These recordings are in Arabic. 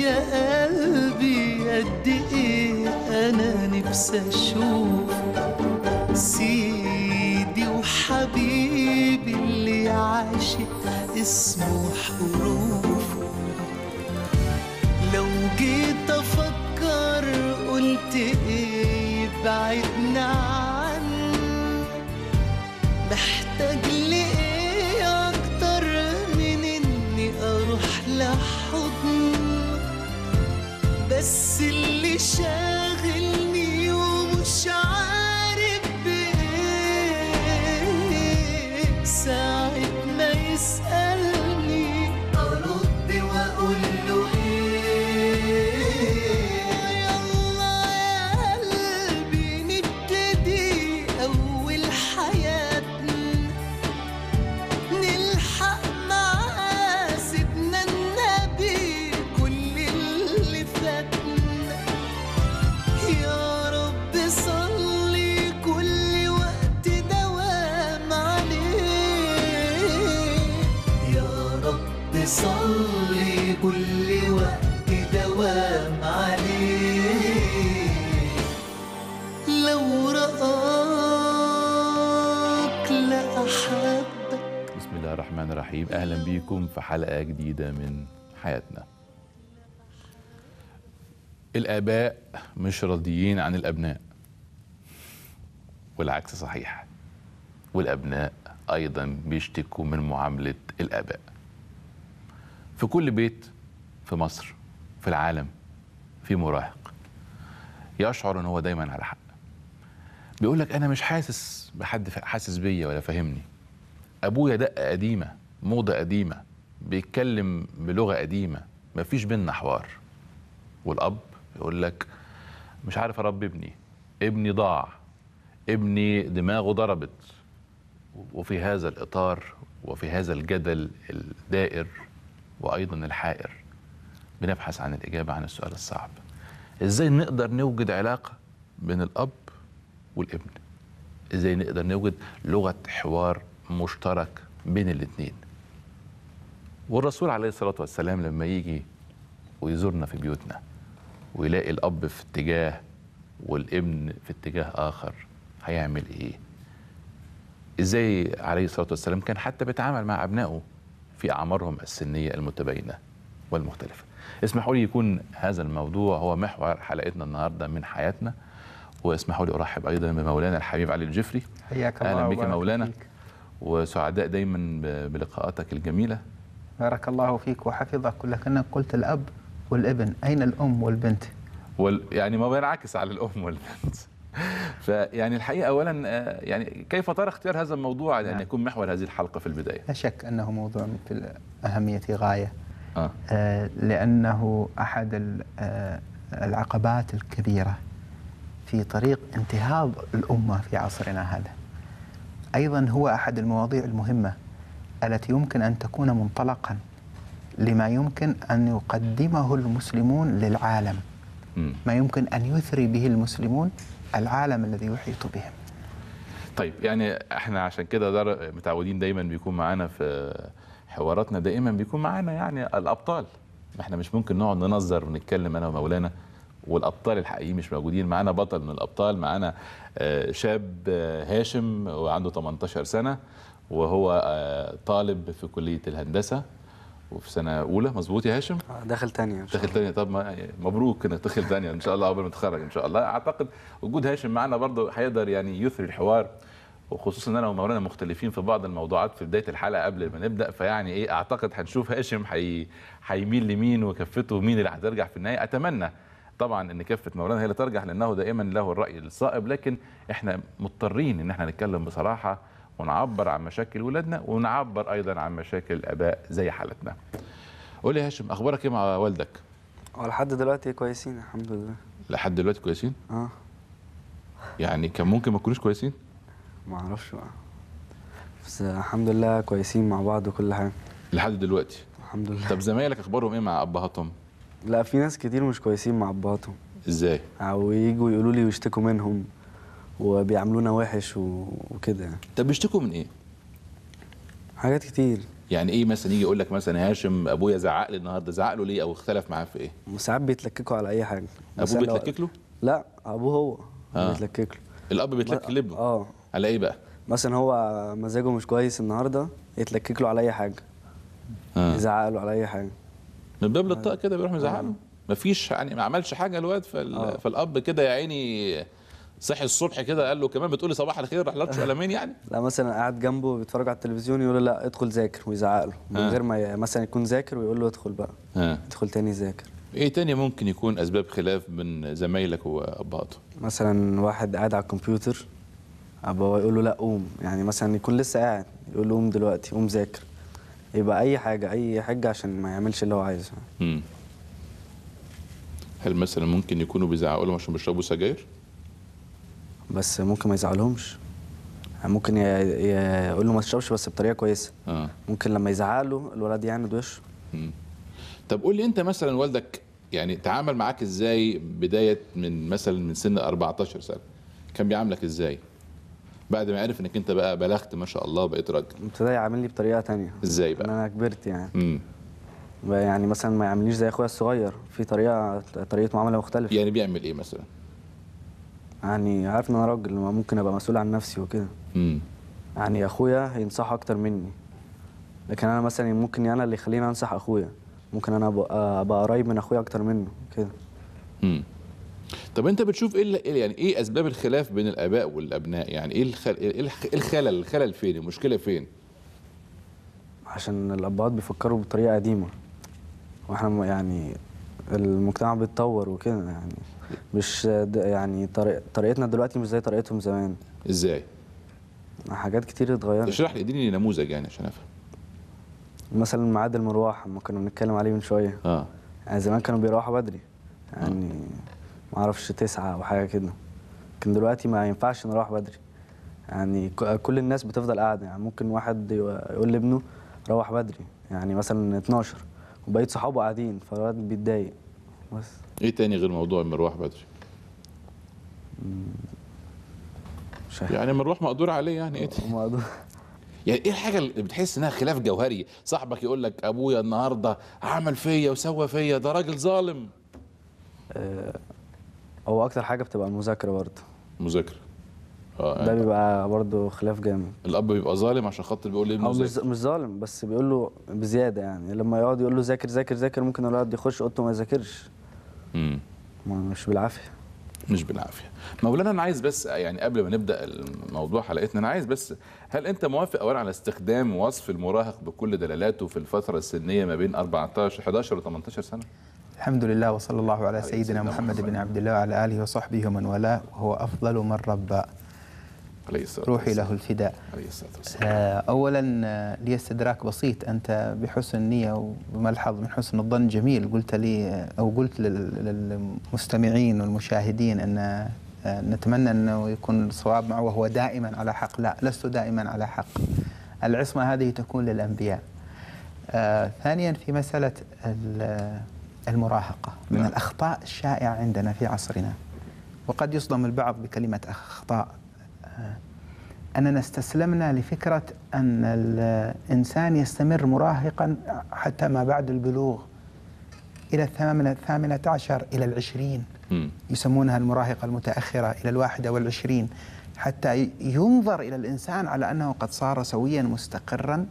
يا قلبي قد ايه انا نفسي اشوف سيدي وحبيبي اللي عاشق اسمه حروف الرحيم اهلا بيكم في حلقه جديده من حياتنا الاباء مش راضيين عن الابناء والعكس صحيح والابناء ايضا بيشتكوا من معامله الاباء في كل بيت في مصر في العالم في مراهق يشعر ان هو دايما على حق بيقول لك انا مش حاسس بحد حاسس بيا ولا فاهمني ابويا دقه قديمه موضة قديمة بيتكلم بلغة قديمة مفيش بينا حوار والأب يقول لك مش عارف أربي ابني ابني ضاع ابني دماغه ضربت وفي هذا الإطار وفي هذا الجدل الدائر وأيضا الحائر بنبحث عن الإجابة عن السؤال الصعب إزاي نقدر نوجد علاقة بين الأب والابن إزاي نقدر نوجد لغة حوار مشترك بين الاتنين والرسول عليه الصلاة والسلام لما يجي ويزورنا في بيوتنا ويلاقي الأب في اتجاه والابن في اتجاه آخر هيعمل إيه؟ إزاي عليه الصلاة والسلام كان حتى بيتعامل مع أبنائه في أعمارهم السنية المتباينة والمختلفة اسمحوا لي يكون هذا الموضوع هو محور حلقتنا النهاردة من حياتنا واسمحوا لي أرحب أيضا بمولانا الحبيب علي الجفري حياك الله أهلا بك مولانا وسعداء دايما بلقاءاتك الجميلة بارك الله فيك وحفظك لكنك قلت الأب والابن أين الأم والبنت وال يعني ما بينعكس على الأم والبنت فيعني الحقيقة أولا آه، يعني كيف ترى اختيار هذا الموضوع على يعني أن نعم. يكون محور هذه الحلقة في البداية لا شك أنه موضوع في أهمية غاية آه. آه لأنه أحد آه، العقبات الكبيرة في طريق انتهاض الأمة في عصرنا هذا أيضا هو أحد المواضيع المهمة التي يمكن أن تكون منطلقا لما يمكن أن يقدمه المسلمون للعالم ما يمكن أن يثري به المسلمون العالم الذي يحيط بهم طيب يعني احنا عشان كده متعودين دايما بيكون معانا في حواراتنا دائما بيكون معانا يعني الابطال ما احنا مش ممكن نقعد ننظر ونتكلم انا ومولانا والابطال الحقيقيين مش موجودين معانا بطل من الابطال معانا آه، شاب آه، هاشم وعنده 18 سنه وهو آه، طالب في كليه الهندسه وفي سنه اولى مظبوط يا هاشم آه، داخل ثانيه داخل ثانيه طب مبروك انك داخل ثانيه ان شاء الله قبل ما تتخرج ان شاء الله اعتقد وجود هاشم معنا برضه هيقدر يعني يثري الحوار وخصوصا انا ومولانا مختلفين في بعض الموضوعات في بدايه الحلقه قبل ما نبدا فيعني ايه اعتقد هنشوف هاشم حي... هيميل لمين وكفته مين اللي هترجع في النهايه اتمنى طبعا ان كفه مولانا هي اللي ترجع لانه دائما له الراي الصائب لكن احنا مضطرين ان احنا نتكلم بصراحه ونعبر عن مشاكل ولادنا ونعبر ايضا عن مشاكل الاباء زي حالتنا قول لي هاشم اخبارك ايه مع والدك لحد دلوقتي كويسين الحمد لله لحد دلوقتي كويسين اه يعني كان ممكن ما تكونوش كويسين ما اعرفش بقى بس الحمد لله كويسين مع بعض وكل حاجه لحد دلوقتي الحمد لله طب زمايلك اخبارهم ايه مع ابهاتهم لا في ناس كتير مش كويسين مع ابهاتهم ازاي او يجوا يقولوا لي ويشتكوا منهم وبيعاملونا وحش وكده يعني طب بيشتكوا من ايه؟ حاجات كتير يعني ايه مثلا يجي يقول لك مثلا هاشم ابويا زعق لي النهارده زعق له ليه او اختلف معاه في ايه؟ ساعات بيتلككوا على اي حاجه ابوه بيتلكك له؟ لا ابوه هو آه. بيتلكك له الاب بيتلكك لابنه اه على ايه بقى؟ مثلا هو مزاجه مش كويس النهارده يتلكك له على اي حاجه آه. يزعق له على اي حاجه من باب للطاق آه. كده بيروح مزعق آه. له آه. مفيش يعني ما عملش حاجه الواد فال... آه. فالاب كده يا عيني صحي الصبح كده قال له كمان بتقولي صباح الخير راح لطش قلمين يعني لا مثلا قاعد جنبه بيتفرج على التلفزيون يقول له لا ادخل ذاكر ويزعق له آه. من غير ما مثلا يكون ذاكر ويقول له ادخل بقى ها. آه. ادخل تاني ذاكر ايه تاني ممكن يكون اسباب خلاف من زمايلك وابهاته مثلا واحد قاعد على الكمبيوتر ابوه يقول له لا قوم يعني مثلا يكون لسه قاعد يقول له قوم دلوقتي قوم ذاكر يبقى اي حاجه اي حاجه عشان ما يعملش اللي هو عايزه هل مثلا ممكن يكونوا بيزعقوا لهم عشان بيشربوا سجاير بس ممكن ما يزعلهمش يعني ممكن يقول له ما تشربش بس بطريقه كويسه آه. ممكن لما يزعله الولد يعند وشه طب قول لي انت مثلا والدك يعني تعامل معاك ازاي بدايه من مثلا من سن 14 سنه كان بيعاملك ازاي بعد ما عرف انك انت بقى بلغت ما شاء الله وبقيت راجل ابتدى يعاملني بطريقه تانية ازاي بقى انا كبرت يعني امم يعني مثلا ما يعاملنيش زي اخويا الصغير في طريقه طريقه معامله مختلفه يعني بيعمل ايه مثلا يعني عارف ان انا راجل ممكن ابقى مسؤول عن نفسي وكده يعني اخويا هينصح اكتر مني لكن انا مثلا ممكن يعني انا اللي يخليني انصح اخويا ممكن انا ابقى قريب من اخويا اكتر منه كده امم طب انت بتشوف إيه, ايه يعني ايه اسباب الخلاف بين الاباء والابناء يعني ايه الخل... إيه- إيه الخلل الخلل فين المشكله فين عشان الابهات بيفكروا بطريقه قديمه واحنا يعني المجتمع بيتطور وكده يعني مش يعني طريق طريقتنا دلوقتي مش زي طريقتهم زمان ازاي حاجات كتير اتغيرت اشرح لي اديني نموذج يعني عشان افهم مثلا ميعاد المروح ما كنا بنتكلم عليه من شويه اه يعني زمان كانوا بيروحوا بدري آه. يعني آه. ما اعرفش تسعة او حاجه كده لكن دلوقتي ما ينفعش نروح بدري يعني كل الناس بتفضل قاعده يعني ممكن واحد يقول لابنه روح بدري يعني مثلا 12 وبقيت صحابه قاعدين فالواد بيتضايق بس ايه تاني غير موضوع المروح بدري؟ مش عارف. يعني المروح مقدور عليه يعني ايه تاني؟ مقدور يعني ايه الحاجه اللي بتحس انها خلاف جوهري صاحبك يقول لك ابويا النهارده عمل فيا وسوى فيا ده راجل ظالم أه هو اكتر حاجه بتبقى المذاكره برضه مذاكره اه يعني ده يعني بيبقى برضه خلاف جامد الاب بيبقى ظالم عشان خاطر بيقول لابنه مش مش ظالم بس بيقول له بزياده يعني لما يقعد يقول له ذاكر ذاكر ذاكر ممكن الولد يخش اوضته ما يذاكرش امم مش بالعافيه مش بالعافيه مولانا انا عايز بس يعني قبل ما نبدا الموضوع حلقتنا انا عايز بس هل انت موافق اولا على استخدام وصف المراهق بكل دلالاته في الفتره السنيه ما بين 14 11 و 18 سنه الحمد لله وصلى الله على سيدنا محمد بن عبد الله وعلى اله وصحبه ومن والاه وهو افضل من رباه عليه الصلاة روحي له الفداء عليه الصلاة والسلام آه، أولا آه، لي استدراك بسيط أنت بحسن نية وملحظ من حسن الظن جميل قلت لي آه، أو قلت للمستمعين والمشاهدين أن نتمنى أنه يكون الصواب معه وهو دائما على حق لا لست دائما على حق العصمة هذه تكون للأنبياء ثانيا في مسألة المراهقة من نعم. الأخطاء الشائعة عندنا في عصرنا وقد يصدم البعض بكلمة أخطاء أننا استسلمنا لفكرة أن الإنسان يستمر مراهقا حتى ما بعد البلوغ إلى الثامنة, الثامنة عشر إلى العشرين يسمونها المراهقة المتأخرة إلى الواحدة والعشرين حتى ينظر إلى الإنسان على أنه قد صار سويا مستقرا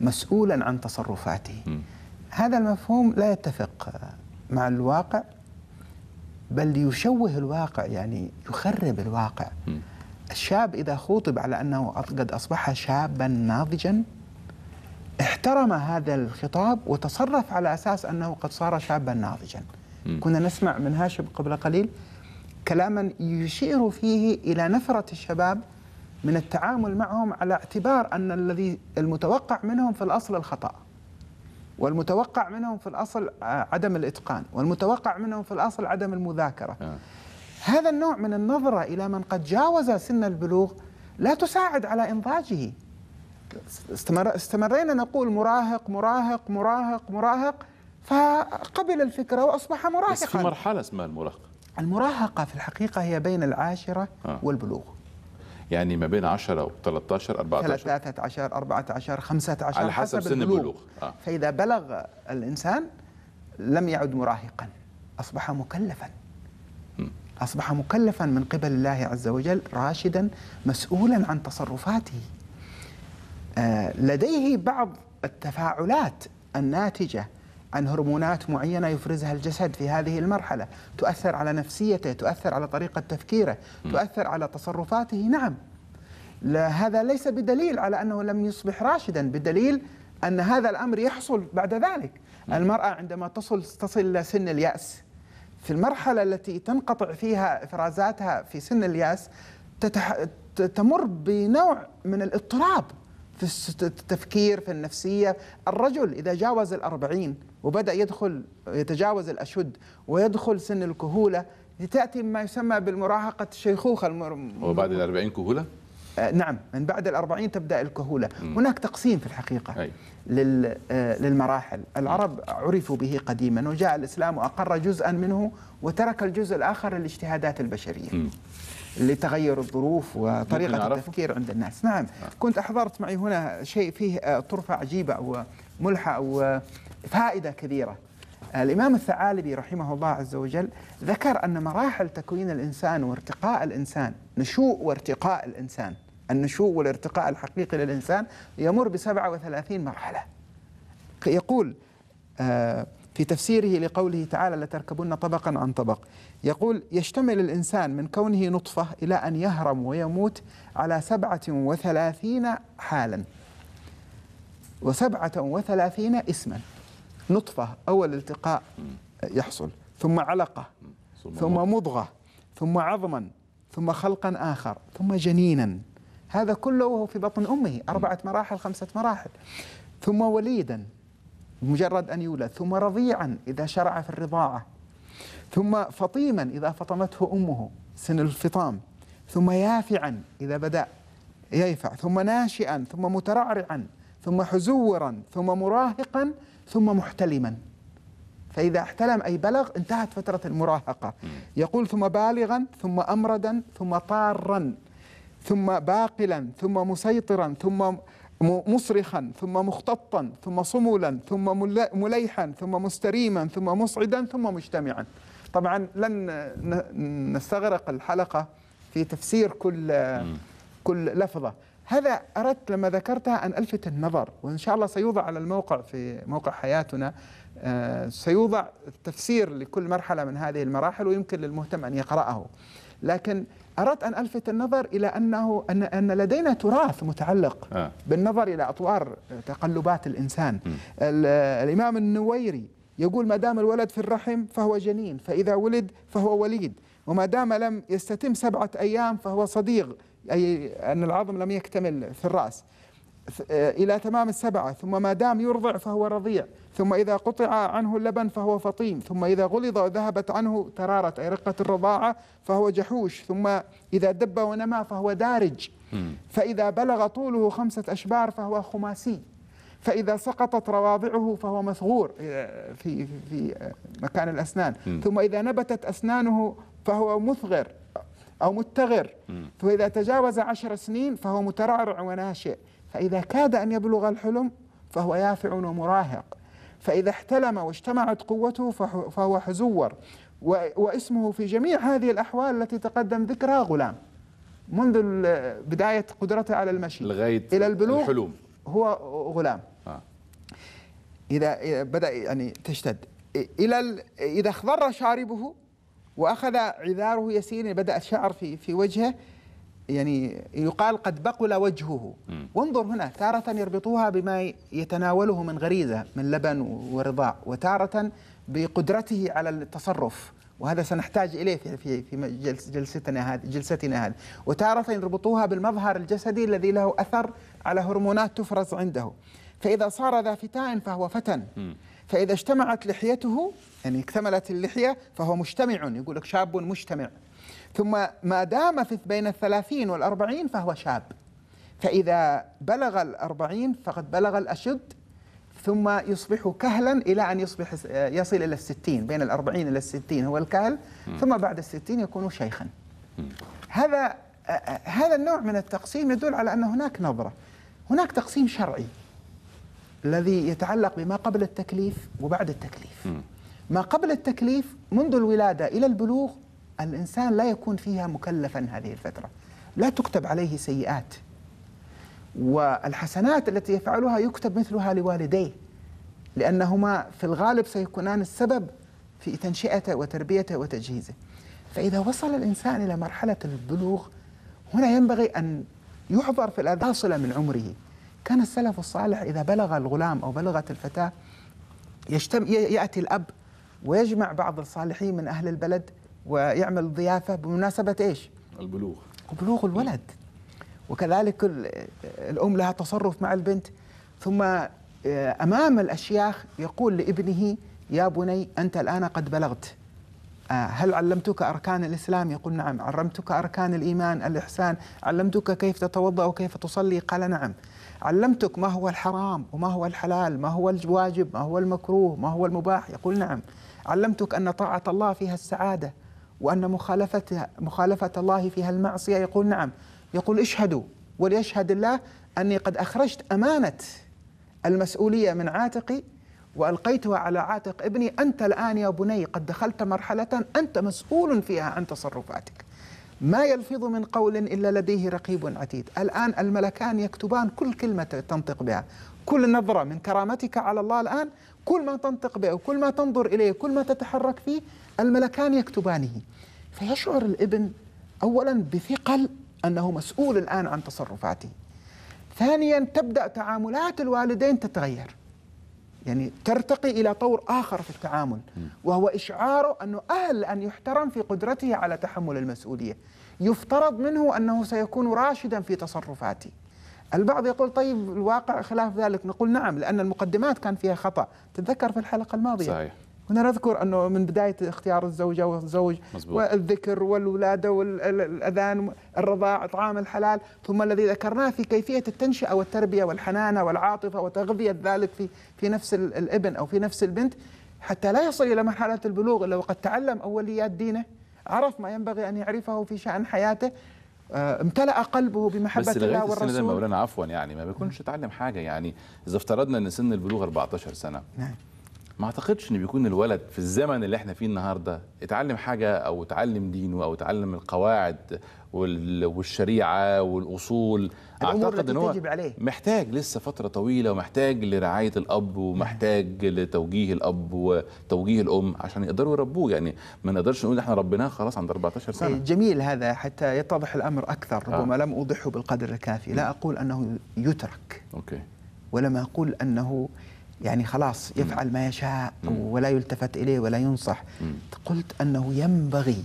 مسؤولا عن تصرفاته هذا المفهوم لا يتفق مع الواقع بل يشوه الواقع يعني يخرب الواقع الشاب إذا خوطب على أنه قد أصبح شابا ناضجا احترم هذا الخطاب وتصرف على أساس أنه قد صار شابا ناضجا كنا نسمع من هاشم قبل قليل كلاما يشير فيه إلى نفرة الشباب من التعامل معهم على اعتبار أن الذي المتوقع منهم في الأصل الخطأ والمتوقع منهم في الأصل عدم الإتقان والمتوقع منهم في الأصل عدم المذاكرة آه. هذا النوع من النظرة إلى من قد جاوز سن البلوغ لا تساعد على إنضاجه استمر استمرينا نقول مراهق مراهق مراهق مراهق فقبل الفكرة وأصبح مراهقا بس في مرحلة اسمها المراهقة المراهقة في الحقيقة هي بين العاشرة آه. والبلوغ يعني ما بين 10 و 13 14 13 14 15 على حسب, حسب سن البلوغ, البلوغ. آه. فإذا بلغ الإنسان لم يعد مراهقا أصبح مكلفا أصبح مكلفا من قبل الله عز وجل راشدا مسؤولا عن تصرفاته آه، لديه بعض التفاعلات الناتجة عن هرمونات معينة يفرزها الجسد في هذه المرحلة تؤثر على نفسيته تؤثر على طريقة تفكيره تؤثر على تصرفاته نعم لا هذا ليس بدليل على أنه لم يصبح راشدا بدليل أن هذا الأمر يحصل بعد ذلك المرأة عندما تصل تصل إلى سن اليأس في المرحلة التي تنقطع فيها إفرازاتها في سن الياس تتح... تمر بنوع من الاضطراب في التفكير في النفسية الرجل إذا جاوز الأربعين وبدأ يدخل يتجاوز الأشد ويدخل سن الكهولة تأتي ما يسمى بالمراهقة الشيخوخة المر... وبعد الأربعين كهولة؟ آه، نعم من بعد الأربعين تبدأ الكهولة م. هناك تقسيم في الحقيقة أي. آه، للمراحل العرب عرفوا به قديما وجاء الإسلام وأقر جزءا منه وترك الجزء الآخر للاجتهادات البشرية م. لتغير الظروف وطريقة التفكير عند الناس نعم آه. كنت أحضرت معي هنا شيء فيه آه، طرفة عجيبة أو أو فائدة كبيرة الإمام الثعالبي رحمه الله عز وجل ذكر أن مراحل تكوين الإنسان وارتقاء الإنسان نشوء وارتقاء الإنسان النشوء والارتقاء الحقيقي للإنسان يمر بسبعة وثلاثين مرحلة يقول آه، في تفسيره لقوله تعالى لتركبن طبقا عن طبق يقول يشتمل الإنسان من كونه نطفة إلى أن يهرم ويموت على سبعة وثلاثين حالا وسبعة وثلاثين اسما نطفة أول التقاء يحصل ثم علقة ثم مضغة ثم عظما ثم خلقا آخر ثم جنينا هذا كله وهو في بطن أمه أربعة مراحل خمسة مراحل ثم وليدا مجرد أن يولد ثم رضيعا إذا شرع في الرضاعة ثم فطيما إذا فطمته أمه سن الفطام ثم يافعا إذا بدأ ييفع ثم ناشئا ثم مترعرعا ثم حزورا ثم مراهقا ثم محتلما فإذا احتلم أي بلغ انتهت فترة المراهقة يقول ثم بالغا ثم أمردا ثم طارا ثم باقلا ثم مسيطرا ثم مصرخا ثم مختطا ثم صمولا ثم مليحا ثم مستريما ثم مصعدا ثم مجتمعا طبعا لن نستغرق الحلقه في تفسير كل كل لفظه هذا اردت لما ذكرتها ان الفت النظر وان شاء الله سيوضع على الموقع في موقع حياتنا آه، سيوضع تفسير لكل مرحله من هذه المراحل ويمكن للمهتم ان يقراه لكن أردت أن ألفت النظر إلى أنه أن, أن لدينا تراث متعلق آه. بالنظر إلى أطوار تقلبات الإنسان الإمام النويري يقول ما دام الولد في الرحم فهو جنين فإذا ولد فهو وليد وما دام لم يستتم سبعة أيام فهو صديق أي أن العظم لم يكتمل في الرأس آه، إلى تمام السبعة ثم ما دام يرضع فهو رضيع ثم إذا قطع عنه اللبن فهو فطيم ثم إذا غلظ وذهبت عنه ترارت أي رقة الرضاعة فهو جحوش ثم إذا دب ونما فهو دارج فإذا بلغ طوله خمسة أشبار فهو خماسي فإذا سقطت رواضعه فهو مثغور آه، في في آه، مكان الأسنان ثم إذا نبتت أسنانه فهو مثغر أو متغر فإذا تجاوز عشر سنين فهو مترعرع وناشئ فإذا كاد أن يبلغ الحلم فهو يافع ومراهق فإذا احتلم واجتمعت قوته فهو حزور واسمه في جميع هذه الأحوال التي تقدم ذكرها غلام منذ بداية قدرته على المشي لغاية إلى البلوغ الحلوم هو غلام آه. إذا بدأ يعني تشتد إلى إذا اخضر شاربه وأخذ عذاره يسير بدأ الشعر في في وجهه يعني يقال قد بقل وجهه وانظر هنا تارة يربطوها بما يتناوله من غريزة من لبن ورضاء وتارة بقدرته على التصرف وهذا سنحتاج اليه في في في جلستنا هذه جلستنا هذه وتارة يربطوها بالمظهر الجسدي الذي له اثر على هرمونات تفرز عنده فاذا صار ذا فتاء فهو فتى فاذا اجتمعت لحيته يعني اكتملت اللحيه فهو مجتمع يقول لك شاب مجتمع ثم ما دام في بين الثلاثين والأربعين فهو شاب فإذا بلغ الأربعين فقد بلغ الأشد ثم يصبح كهلا إلى أن يصبح يصل إلى الستين بين الأربعين إلى الستين هو الكهل ثم بعد الستين يكون شيخا هذا هذا النوع من التقسيم يدل على أن هناك نظرة هناك تقسيم شرعي الذي يتعلق بما قبل التكليف وبعد التكليف ما قبل التكليف منذ الولادة إلى البلوغ الإنسان لا يكون فيها مكلفا هذه الفترة لا تكتب عليه سيئات والحسنات التي يفعلها يكتب مثلها لوالديه لأنهما في الغالب سيكونان السبب في تنشئته وتربيته وتجهيزه فإذا وصل الإنسان إلى مرحلة البلوغ هنا ينبغي أن يحضر في الأذى من عمره كان السلف الصالح إذا بلغ الغلام أو بلغت الفتاة يشتم يأتي الأب ويجمع بعض الصالحين من أهل البلد ويعمل ضيافه بمناسبه ايش؟ البلوغ بلوغ الولد وكذلك الام لها تصرف مع البنت ثم آه، امام الاشياخ يقول لابنه يا بني انت الان قد بلغت آه، هل علمتك أركان الإسلام يقول نعم علمتك أركان الإيمان الإحسان علمتك كيف تتوضأ وكيف تصلي قال نعم علمتك ما هو الحرام وما هو الحلال ما هو الواجب ما هو المكروه ما هو المباح يقول نعم علمتك أن طاعة الله فيها السعادة وأن مخالفة, مخالفة الله فيها المعصية يقول نعم يقول اشهدوا وليشهد الله أني قد أخرجت أمانة المسؤولية من عاتقي وألقيتها على عاتق ابني أنت الآن يا بني قد دخلت مرحلة أنت مسؤول فيها عن تصرفاتك ما يلفظ من قول إلا لديه رقيب عتيد الآن الملكان يكتبان كل كلمة تنطق بها كل نظرة من كرامتك على الله الآن كل ما تنطق به كل ما تنظر إليه كل ما تتحرك فيه الملكان يكتبانه فيشعر الابن أولا بثقل أنه مسؤول الآن عن تصرفاته ثانيا تبدأ تعاملات الوالدين تتغير يعني ترتقي إلى طور آخر في التعامل وهو إشعاره أنه أهل أن يحترم في قدرته على تحمل المسؤولية يفترض منه أنه سيكون راشدا في تصرفاته البعض يقول طيب الواقع خلاف ذلك نقول نعم لأن المقدمات كان فيها خطأ تتذكر في الحلقة الماضية صحيح هنا نذكر أنه من بداية اختيار الزوجة والزوج مزبوط. والذكر والولادة والأذان الرضاع إطعام الحلال ثم الذي ذكرناه في كيفية التنشئة والتربية والحنانة والعاطفة وتغذية ذلك في, في نفس الابن أو في نفس البنت حتى لا يصل إلى مرحلة البلوغ إلا وقد تعلم أوليات دينه عرف ما ينبغي أن يعرفه في شأن حياته آه، امتلأ قلبه بمحبة بس الله والرسول بس مولانا عفوا يعني ما بيكونش اتعلم حاجة يعني إذا افترضنا أن سن البلوغ 14 سنة نعم ما اعتقدش ان بيكون الولد في الزمن اللي احنا فيه النهارده اتعلم حاجه او اتعلم دينه او اتعلم القواعد والشريعه والاصول اعتقد ان هو محتاج لسه فتره طويله ومحتاج لرعايه الاب ومحتاج لتوجيه الاب وتوجيه الام عشان يقدروا يربوه يعني ما نقدرش نقول احنا ربيناه خلاص عند 14 سنه إيه، جميل هذا حتى يتضح الامر اكثر آه. ربما آه. لم اوضحه بالقدر الكافي لا اقول انه يترك اوكي ولم اقول انه يعني خلاص يفعل ما يشاء ولا يلتفت اليه ولا ينصح قلت انه ينبغي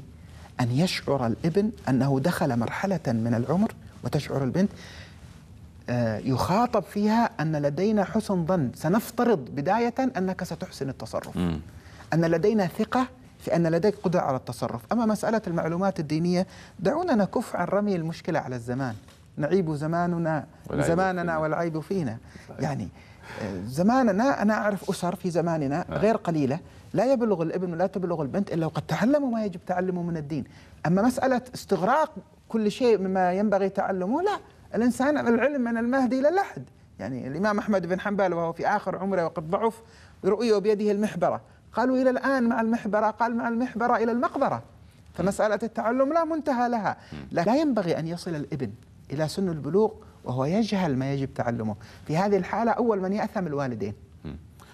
أن يشعر الابن أنه دخل مرحلة من العمر وتشعر البنت آه، يخاطب فيها أن لدينا حسن ظن سنفترض بداية أنك ستحسن التصرف م. أن لدينا ثقة في أن لديك قدرة على التصرف أما مسألة المعلومات الدينية دعونا نكف عن رمي المشكلة على الزمان نعيب زماننا زماننا فينا. والعيب فينا يعني آه، زماننا أنا أعرف أسر في زماننا آه. غير قليلة لا يبلغ الابن ولا تبلغ البنت إلا وقد تعلموا ما يجب تعلمه من الدين أما مسألة استغراق كل شيء مما ينبغي تعلمه لا الإنسان العلم من المهدي إلى اللحد يعني الإمام أحمد بن حنبل وهو في آخر عمره وقد ضعف رؤيه بيده المحبرة قالوا إلى الآن مع المحبرة قال مع المحبرة إلى المقبرة فمسألة التعلم لا منتهى لها لا ينبغي أن يصل الابن إلى سن البلوغ وهو يجهل ما يجب تعلمه في هذه الحالة أول من يأثم الوالدين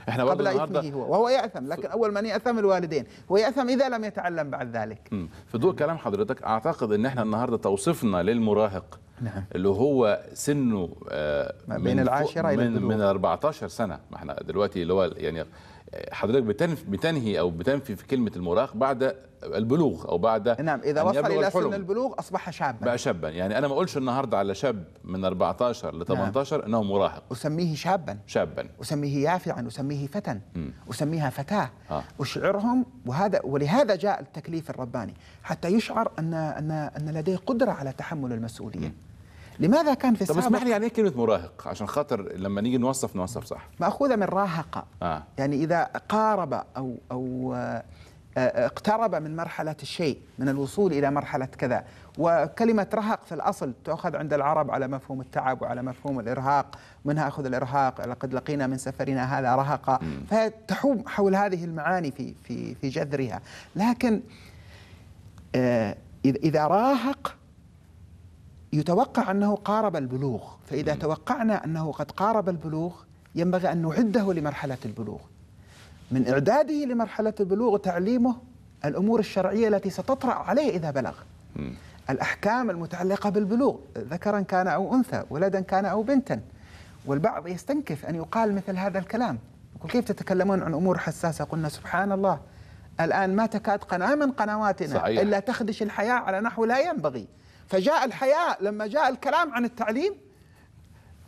احنا قبل يثمه هو وهو ياثم لكن اول من ياثم الوالدين هو ياثم اذا لم يتعلم بعد ذلك في ضوء كلام حضرتك اعتقد ان احنا النهارده توصيفنا للمراهق نعم. اللي هو سنه آه، من بين العاشره الى من, من 14 سنه ما احنا دلوقتي اللي هو يعني حضرتك بتنف بتنهي او بتنفي في كلمه المراهق بعد البلوغ او بعد نعم اذا وصل الى سن البلوغ اصبح شابا بقى شابا يعني انا ما اقولش النهارده على شاب من 14 ل 18 نعم. انه مراهق اسميه شابا شابا اسميه يافعا اسميه فتى اسميها فتاه آه. اشعرهم وهذا ولهذا جاء التكليف الرباني حتى يشعر ان ان ان لديه قدره على تحمل المسؤوليه م. لماذا كان في السابق طب اسمح لي يعني ايه كلمه مراهق عشان خاطر لما نيجي نوصف نوصف صح ماخوذه من راهق آه. يعني اذا قارب او او آه، آه، اقترب من مرحلة الشيء من الوصول إلى مرحلة كذا وكلمة رهق في الأصل تؤخذ عند العرب على مفهوم التعب وعلى مفهوم الإرهاق منها أخذ الإرهاق لقد لقينا من سفرنا هذا رهقا فتحوم حول هذه المعاني في, في, في جذرها لكن آه، إذا راهق يتوقع أنه قارب البلوغ فإذا م. توقعنا أنه قد قارب البلوغ ينبغي أن نعده لمرحلة البلوغ من إعداده لمرحلة البلوغ تعليمه الأمور الشرعية التي ستطرأ عليه إذا بلغ م. الأحكام المتعلقة بالبلوغ ذكرا كان أو أنثى ولدا كان أو بنتا والبعض يستنكف أن يقال مثل هذا الكلام يقول كيف تتكلمون عن أمور حساسة قلنا سبحان الله الآن ما تكاد قناة من قنواتنا صحيح. إلا تخدش الحياة على نحو لا ينبغي فجاء الحياء لما جاء الكلام عن التعليم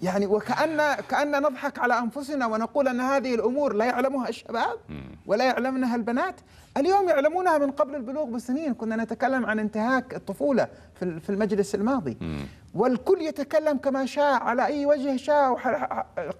يعني وكأن كأن نضحك على أنفسنا ونقول أن هذه الأمور لا يعلمها الشباب ولا يعلمنها البنات اليوم يعلمونها من قبل البلوغ بسنين كنا نتكلم عن انتهاك الطفولة في المجلس الماضي والكل يتكلم كما شاء على أي وجه شاء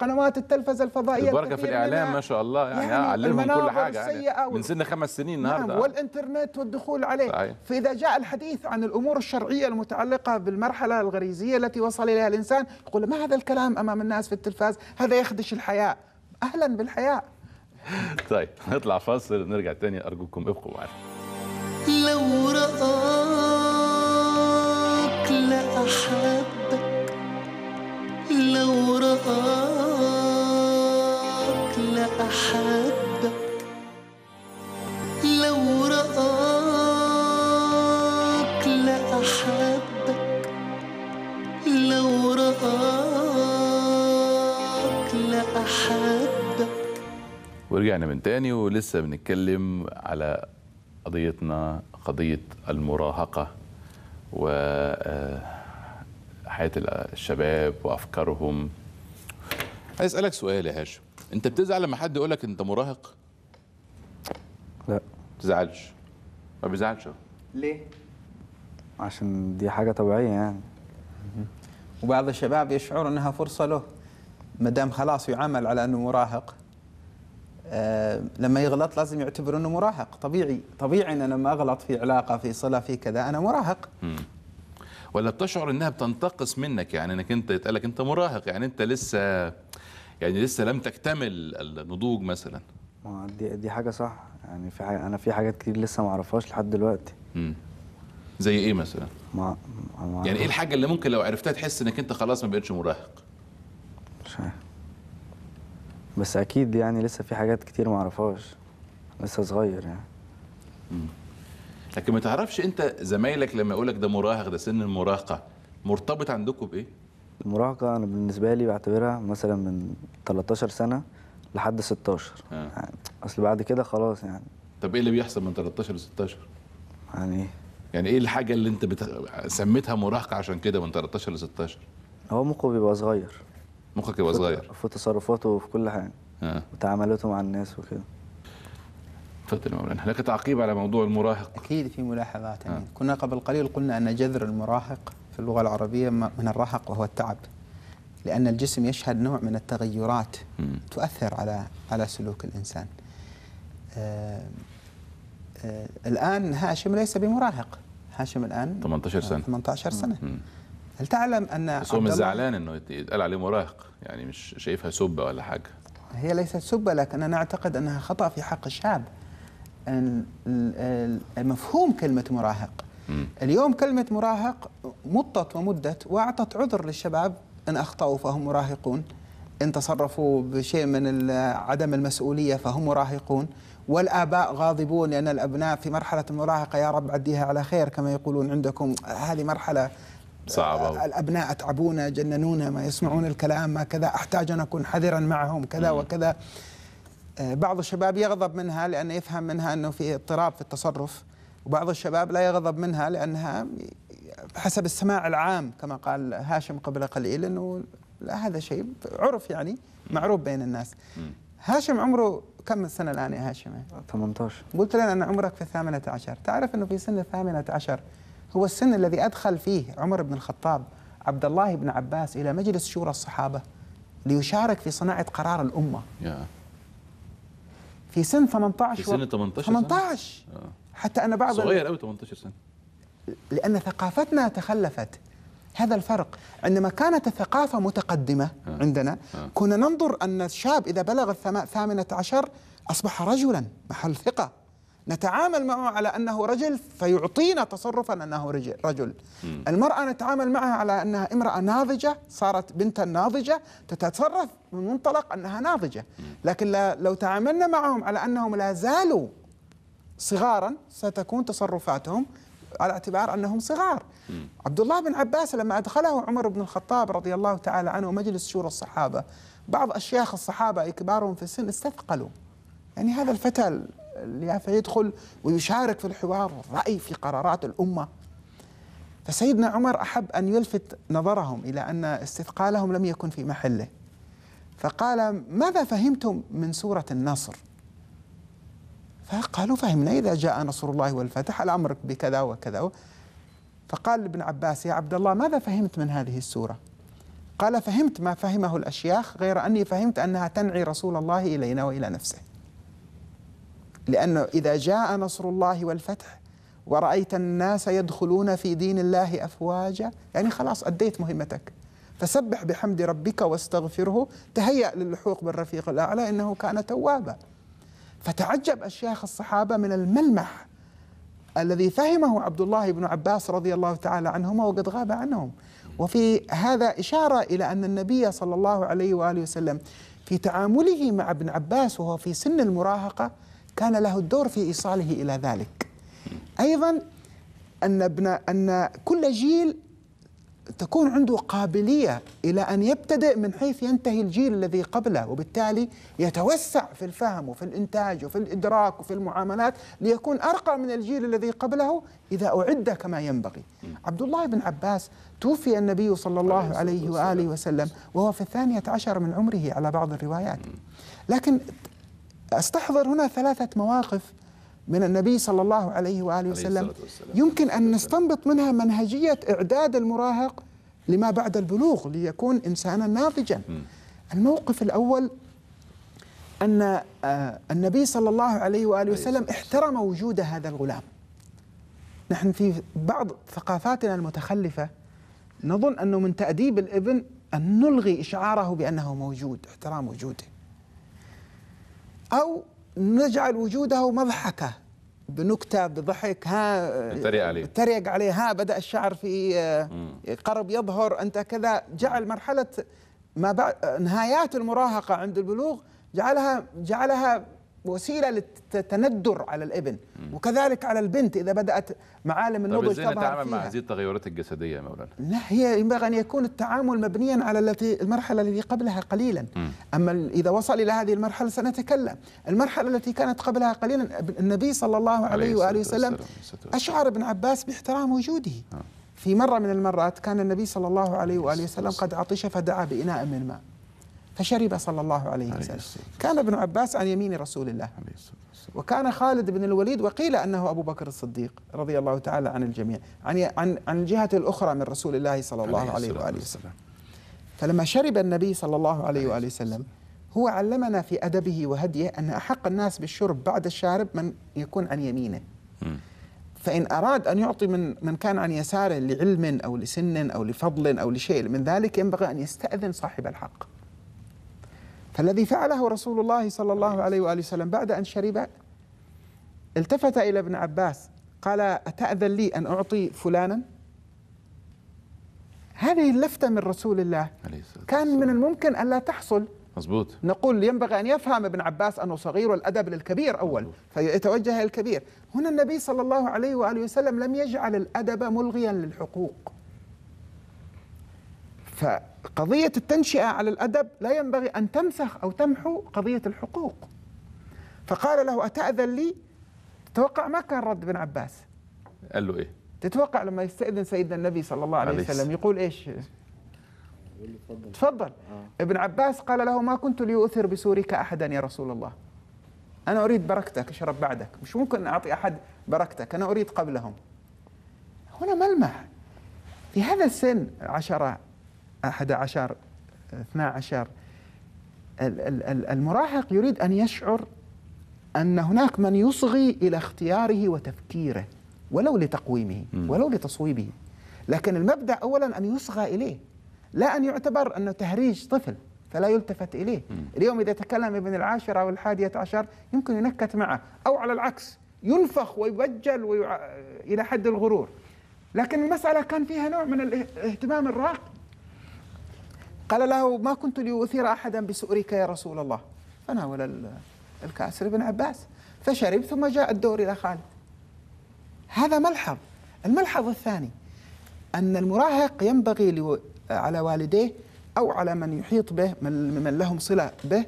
قنوات التلفزة الفضائية البركة في الإعلام ما شاء الله يعني, يعني علمهم كل حاجة يعني من سن خمس سنين نعم، النهاردة نعم والإنترنت والدخول عليه صحيح. فإذا جاء الحديث عن الأمور الشرعية المتعلقة بالمرحلة الغريزية التي وصل إليها الإنسان يقول ما هذا الكلام أمام الناس في التلفاز هذا يخدش الحياة أهلا بالحياة طيب نطلع فاصل ونرجع تاني ارجوكم ابقوا معانا لو رآك لأحبك لو رآك لأحبك رجعنا من تاني ولسه بنتكلم على قضيتنا قضية المراهقة و آه، حياة الشباب وأفكارهم عايز أسألك سؤال يا هاشم أنت بتزعل لما حد يقول لك أنت مراهق؟ لا ما بتزعلش ما بيزعلش ليه؟ عشان دي حاجة طبيعية يعني وبعض الشباب يشعر أنها فرصة له ما دام خلاص يعامل على أنه مراهق آه، لما يغلط لازم يعتبر انه مراهق طبيعي طبيعي ان انا لما اغلط في علاقه في صله في كذا انا مراهق ولا بتشعر انها بتنتقص منك يعني انك انت يتقال لك انت مراهق يعني انت لسه يعني لسه لم تكتمل النضوج مثلا ما دي دي حاجه صح يعني في حاجة انا في حاجات كتير لسه ما اعرفهاش لحد دلوقتي امم زي ايه مثلا ما, ما يعني ايه الحاجه اللي ممكن لو عرفتها تحس انك انت خلاص ما بقتش مراهق مش عارف بس اكيد يعني لسه في حاجات كتير ما اعرفهاش لسه صغير يعني مم. لكن ما تعرفش انت زمايلك لما يقول لك ده مراهق ده سن المراهقه مرتبط عندكم بايه المراهقه انا بالنسبه لي بعتبرها مثلا من 13 سنه لحد 16 آه. يعني اصل بعد كده خلاص يعني طب ايه اللي بيحصل من 13 ل 16 يعني ايه يعني ايه الحاجه اللي انت بت... سميتها مراهقه عشان كده من 13 ل 16 هو مخه بيبقى صغير مخك يبقى صغير في تصرفاته وفي كل حاجه آه. وتعاملاته مع الناس وكده تفضل يا مولانا هناك تعقيب على موضوع المراهق اكيد في ملاحظات يعني آه. كنا قبل قليل قلنا ان جذر المراهق في اللغه العربيه من الرهق وهو التعب لان الجسم يشهد نوع من التغيرات م. تؤثر على على سلوك الانسان آه آه الان هاشم ليس بمراهق هاشم الان 18 سنه 18 آه، سنه م. م. هل تعلم ان بس هو مش زعلان انه يتقال عليه مراهق يعني مش شايفها سبه ولا حاجه هي ليست سبه لكن انا اعتقد انها خطا في حق الشعب مفهوم كلمه مراهق اليوم كلمه مراهق مطت ومدت واعطت عذر للشباب ان اخطاوا فهم مراهقون ان تصرفوا بشيء من عدم المسؤوليه فهم مراهقون والاباء غاضبون لان الابناء في مرحله المراهقه يا رب عديها على خير كما يقولون عندكم هذه مرحله صعبة الأبناء أتعبونا جننونا ما يسمعون الكلام ما كذا أحتاج أن أكون حذرا معهم كذا مم. وكذا آه، بعض الشباب يغضب منها لأنه يفهم منها أنه في اضطراب في التصرف وبعض الشباب لا يغضب منها لأنها حسب السماع العام كما قال هاشم قبل قليل أنه لا هذا شيء عرف يعني معروف بين الناس هاشم عمره كم سنة الآن يا هاشم؟ 18 قلت لنا أن عمرك في الثامنة عشر تعرف أنه في سن الثامنة عشر هو السن الذي أدخل فيه عمر بن الخطاب عبد الله بن عباس إلى مجلس شورى الصحابة ليشارك في صناعة قرار الأمة في سن 18 في سن 18 18 آه. حتى أن بعض صغير قوي 18 سنة لأن ثقافتنا تخلفت هذا الفرق عندما كانت الثقافة متقدمة آه. عندنا آه. كنا ننظر أن الشاب إذا بلغ الثامنة عشر أصبح رجلا محل ثقة نتعامل معه على أنه رجل فيعطينا تصرفا أنه رجل, رجل. المرأة نتعامل معها على أنها امرأة ناضجة صارت بنتا ناضجة تتصرف من منطلق أنها ناضجة لكن لو تعاملنا معهم على أنهم لا زالوا صغارا ستكون تصرفاتهم على اعتبار انهم صغار. عبد الله بن عباس لما ادخله عمر بن الخطاب رضي الله تعالى عنه مجلس شورى الصحابه، بعض اشياخ الصحابه كبارهم في السن استثقلوا. يعني هذا الفتى اللي يدخل ويشارك في الحوار الرأي في قرارات الأمة فسيدنا عمر أحب أن يلفت نظرهم إلى أن استثقالهم لم يكن في محله فقال ماذا فهمتم من سورة النصر فقالوا فهمنا إذا جاء نصر الله والفتح الأمر بكذا وكذا فقال ابن عباس يا عبد الله ماذا فهمت من هذه السورة قال فهمت ما فهمه الأشياخ غير أني فهمت أنها تنعي رسول الله إلينا وإلى نفسه لأنه إذا جاء نصر الله والفتح ورأيت الناس يدخلون في دين الله أفواجا يعني خلاص أديت مهمتك فسبح بحمد ربك واستغفره تهيأ للحوق بالرفيق الأعلى إنه كان توابا فتعجب أشياخ الصحابة من الملمح الذي فهمه عبد الله بن عباس رضي الله تعالى عنهما وقد غاب عنهم وفي هذا إشارة إلى أن النبي صلى الله عليه وآله وسلم في تعامله مع ابن عباس وهو في سن المراهقة كان له الدور في إيصاله إلى ذلك أيضا أن, ابن أن كل جيل تكون عنده قابلية إلى أن يبتدئ من حيث ينتهي الجيل الذي قبله وبالتالي يتوسع في الفهم وفي الإنتاج وفي الإدراك وفي المعاملات ليكون أرقى من الجيل الذي قبله إذا أعد كما ينبغي عبد الله بن عباس توفي النبي صلى الله عليه وآله وسلم وهو في الثانية عشر من عمره على بعض الروايات لكن استحضر هنا ثلاثه مواقف من النبي صلى الله عليه واله وسلم يمكن ان نستنبط منها منهجيه اعداد المراهق لما بعد البلوغ ليكون انسانا ناضجا. الموقف الاول ان آه، النبي صلى الله عليه واله وسلم احترم وجود هذا الغلام. نحن في بعض ثقافاتنا المتخلفه نظن انه من تاديب الابن ان نلغي اشعاره بانه موجود، احترام وجوده. أو نجعل وجوده مضحكة بنكتة بضحك ها نتريق عليه عليه ها بدأ الشعر في قرب يظهر أنت كذا جعل مرحلة ما بعد نهايات المراهقة عند البلوغ جعلها جعلها وسيله للتندر على الابن وكذلك على البنت اذا بدات معالم طيب النضج طب نتعامل مع هذه التغيرات الجسديه يا مولانا لا هي ينبغي ان يكون التعامل مبنيا على التي المرحله التي قبلها قليلا اما اذا وصل الى هذه المرحله سنتكلم المرحله التي كانت قبلها قليلا النبي صلى الله عليه واله وسلم اشعر ابن عباس باحترام وجوده آه. في مره من المرات كان النبي صلى الله عليه واله وسلم قد عطش فدعا باناء من ماء فشرب صلى الله عليه وسلم كان ابن عباس عن يمين رسول الله وكان خالد بن الوليد وقيل انه ابو بكر الصديق رضي الله تعالى عن الجميع عن عن عن الجهه الاخرى من رسول الله صلى الله عليه واله وسلم فلما شرب النبي صلى الله عليه واله وسلم هو علمنا في ادبه وهديه ان احق الناس بالشرب بعد الشارب من يكون عن يمينه فإن أراد أن يعطي من من كان عن يساره لعلم أو لسن أو لفضل أو لشيء من ذلك ينبغي أن يستأذن صاحب الحق فالذي فعله رسول الله صلى الله عليه وآله وسلم بعد أن شرب التفت إلى ابن عباس قال أتأذن لي أن أعطي فلانا هذه اللفتة من رسول الله كان من الممكن أن لا تحصل مزبوط. نقول ينبغي أن يفهم ابن عباس أنه صغير والأدب للكبير أول فيتوجه إلى الكبير هنا النبي صلى الله عليه وآله وسلم لم يجعل الأدب ملغيا للحقوق ف قضية التنشئة على الأدب لا ينبغي أن تمسخ أو تمحو قضية الحقوق فقال له أتأذن لي تتوقع ما كان رد ابن عباس قال له إيه تتوقع لما يستأذن سيدنا النبي صلى الله عليه وسلم يقول إيش تفضل, تفضل. آه. ابن عباس قال له ما كنت ليؤثر بسورك أحدا يا رسول الله أنا أريد بركتك أشرب بعدك مش ممكن أعطي أحد بركتك أنا أريد قبلهم هنا ملمح في هذا السن عشرة 11 12 المراهق يريد أن يشعر أن هناك من يصغي إلى اختياره وتفكيره ولو لتقويمه ولو لتصويبه لكن المبدأ أولا أن يصغى إليه لا أن يعتبر أنه تهريج طفل فلا يلتفت إليه اليوم إذا تكلم ابن العاشرة أو الحادية عشر يمكن ينكت معه أو على العكس ينفخ ويبجل ويع... إلى حد الغرور لكن المسألة كان فيها نوع من الاهتمام الراقي قال له ما كنت لأثير أحدا بسؤرك يا رسول الله فناول الكأس لابن عباس فشرب ثم جاء الدور إلى خالد هذا ملحظ الملحظ الثاني أن المراهق ينبغي على والديه أو على من يحيط به من لهم صلة به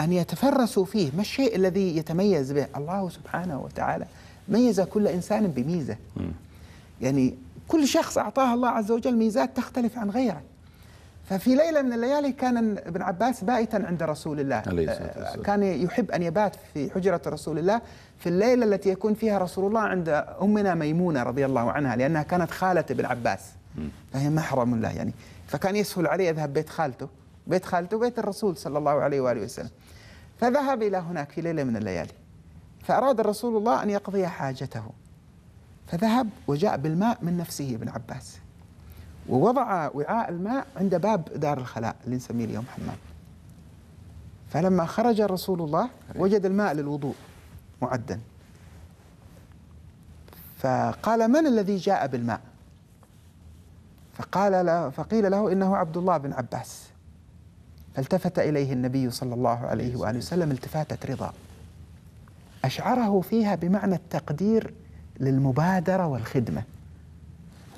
أن يتفرسوا فيه ما الشيء الذي يتميز به الله سبحانه وتعالى ميز كل إنسان بميزة يعني كل شخص أعطاه الله عز وجل ميزات تختلف عن غيره ففي ليلة من الليالي كان ابن عباس بائتا عند رسول الله آه، كان يحب أن يبات في حجرة رسول الله في الليلة التي يكون فيها رسول الله عند أمنا ميمونة رضي الله عنها لأنها كانت خالة ابن عباس فهي محرم الله يعني فكان يسهل عليه يذهب بيت خالته بيت خالته بيت الرسول صلى الله عليه وآله وسلم فذهب إلى هناك في ليلة من الليالي فأراد الرسول الله أن يقضي حاجته فذهب وجاء بالماء من نفسه ابن عباس ووضع وعاء الماء عند باب دار الخلاء اللي نسميه اليوم حمام فلما خرج رسول الله وجد الماء للوضوء معدا فقال من الذي جاء بالماء فقال له فقيل له إنه عبد الله بن عباس فالتفت إليه النبي صلى الله عليه وآله وسلم التفاتة رضا أشعره فيها بمعنى التقدير للمبادرة والخدمة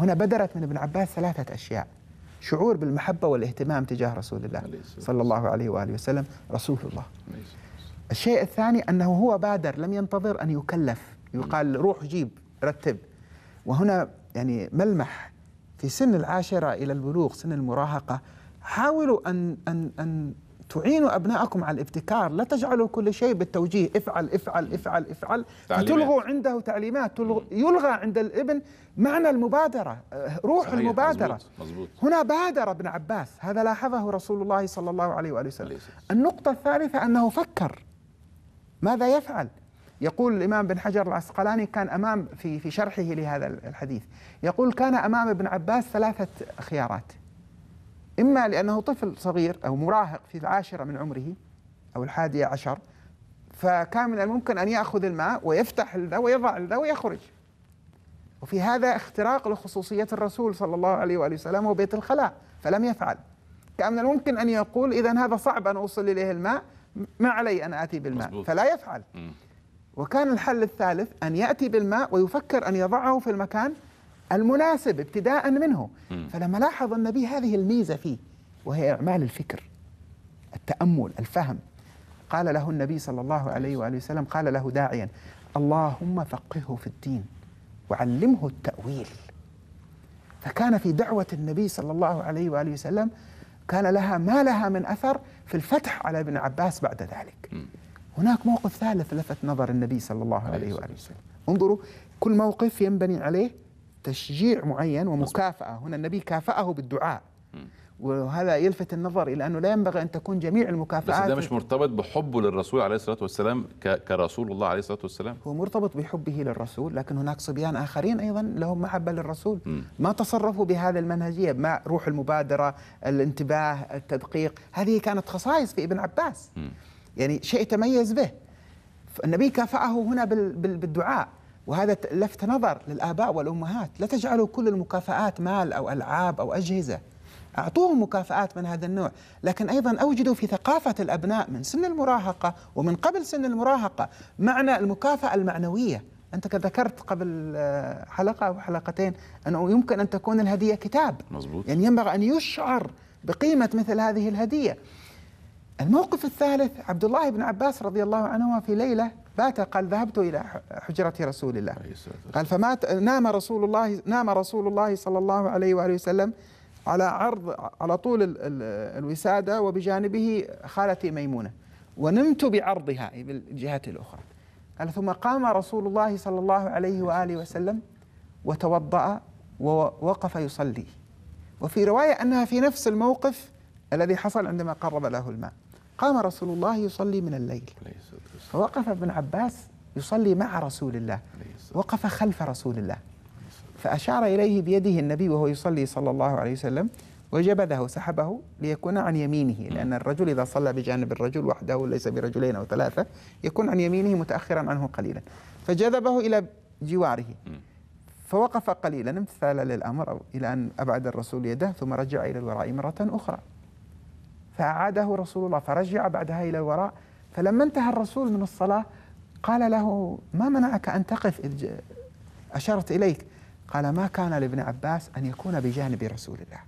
هنا بدرت من ابن عباس ثلاثة أشياء شعور بالمحبة والاهتمام تجاه رسول الله صلى الله عليه وآله وسلم رسول الله الشيء الثاني أنه هو بادر لم ينتظر أن يكلف يقال روح جيب رتب وهنا يعني ملمح في سن العاشرة إلى البلوغ سن المراهقة حاولوا أن أن أن تعينوا أبنائكم على الابتكار لا تجعلوا كل شيء بالتوجيه افعل افعل افعل افعل تلغوا عنده تعليمات يلغى عند الابن معنى المبادرة روح صحيح. المبادرة مزبوط. مزبوط. هنا بادر ابن عباس هذا لاحظه رسول الله صلى الله عليه وآله وسلم النقطة الثالثة أنه فكر ماذا يفعل يقول الإمام بن حجر العسقلاني كان أمام في في شرحه لهذا الحديث يقول كان أمام ابن عباس ثلاثة خيارات إما لأنه طفل صغير أو مراهق في العاشرة من عمره أو الحادية عشر فكان من الممكن أن يأخذ الماء ويفتح الذا ويضع الذا ويخرج وفي هذا اختراق لخصوصية الرسول صلى الله عليه وآله وسلم وبيت الخلاء فلم يفعل كان من الممكن أن يقول إذا هذا صعب أن أوصل إليه الماء ما علي أن آتي بالماء مزبوط. فلا يفعل وكان الحل الثالث أن يأتي بالماء ويفكر أن يضعه في المكان المناسب ابتداء منه فلما لاحظ النبي هذه الميزة فيه وهي إعمال الفكر التأمل الفهم قال له النبي صلى الله عليه وآله وسلم قال له داعيا اللهم فقهه في الدين وعلمه التأويل فكان في دعوة النبي صلى الله عليه وآله وسلم كان لها ما لها من أثر في الفتح على ابن عباس بعد ذلك هناك موقف ثالث لفت نظر النبي صلى الله عليه وآله وسلم انظروا كل موقف ينبني عليه تشجيع معين ومكافأة هنا النبي كافأه بالدعاء وهذا يلفت النظر الى انه لا ينبغي ان تكون جميع المكافآت بس ده مش مرتبط بحبه للرسول عليه الصلاه والسلام كرسول الله عليه الصلاه والسلام هو مرتبط بحبه للرسول لكن هناك صبيان اخرين ايضا لهم محبه للرسول ما تصرفوا بهذا المنهجيه مع روح المبادره الانتباه التدقيق هذه كانت خصائص في ابن عباس يعني شيء تميز به النبي كافأه هنا بالدعاء وهذا لفت نظر للآباء والأمهات لا تجعلوا كل المكافآت مال أو ألعاب أو أجهزة أعطوهم مكافآت من هذا النوع لكن أيضا أوجدوا في ثقافة الأبناء من سن المراهقة ومن قبل سن المراهقة معنى المكافأة المعنوية أنت ذكرت قبل آه، حلقة أو حلقتين أنه يمكن أن تكون الهدية كتاب مزبوط. يعني ينبغي أن يشعر بقيمة مثل هذه الهدية الموقف الثالث عبد الله بن عباس رضي الله عنهما في ليلة بات قال ذهبت إلى حجرة رسول الله قال فمات نام رسول الله نام رسول الله صلى الله عليه وآله وسلم على عرض على طول الوسادة وبجانبه خالتي ميمونة ونمت بعرضها بالجهة الأخرى قال ثم قام رسول الله صلى الله عليه وآله وسلم وتوضأ ووقف يصلي وفي رواية أنها في نفس الموقف الذي حصل عندما قرب له الماء قام رسول الله يصلي من الليل فوقف ابن عباس يصلي مع رسول الله وقف خلف رسول الله فأشار إليه بيده النبي وهو يصلي صلى الله عليه وسلم وجبذه سحبه ليكون عن يمينه لأن الرجل إذا صلى بجانب الرجل وحده ليس برجلين أو ثلاثة يكون عن يمينه متأخرا عنه قليلا فجذبه إلى جواره فوقف قليلا امتثالا للأمر أو إلى أن أبعد الرسول يده ثم رجع إلى الوراء مرة أخرى فأعاده رسول الله فرجع بعدها إلى الوراء فلما انتهى الرسول من الصلاة قال له ما منعك أن تقف إذ أشرت إليك قال ما كان لابن عباس أن يكون بجانب رسول الله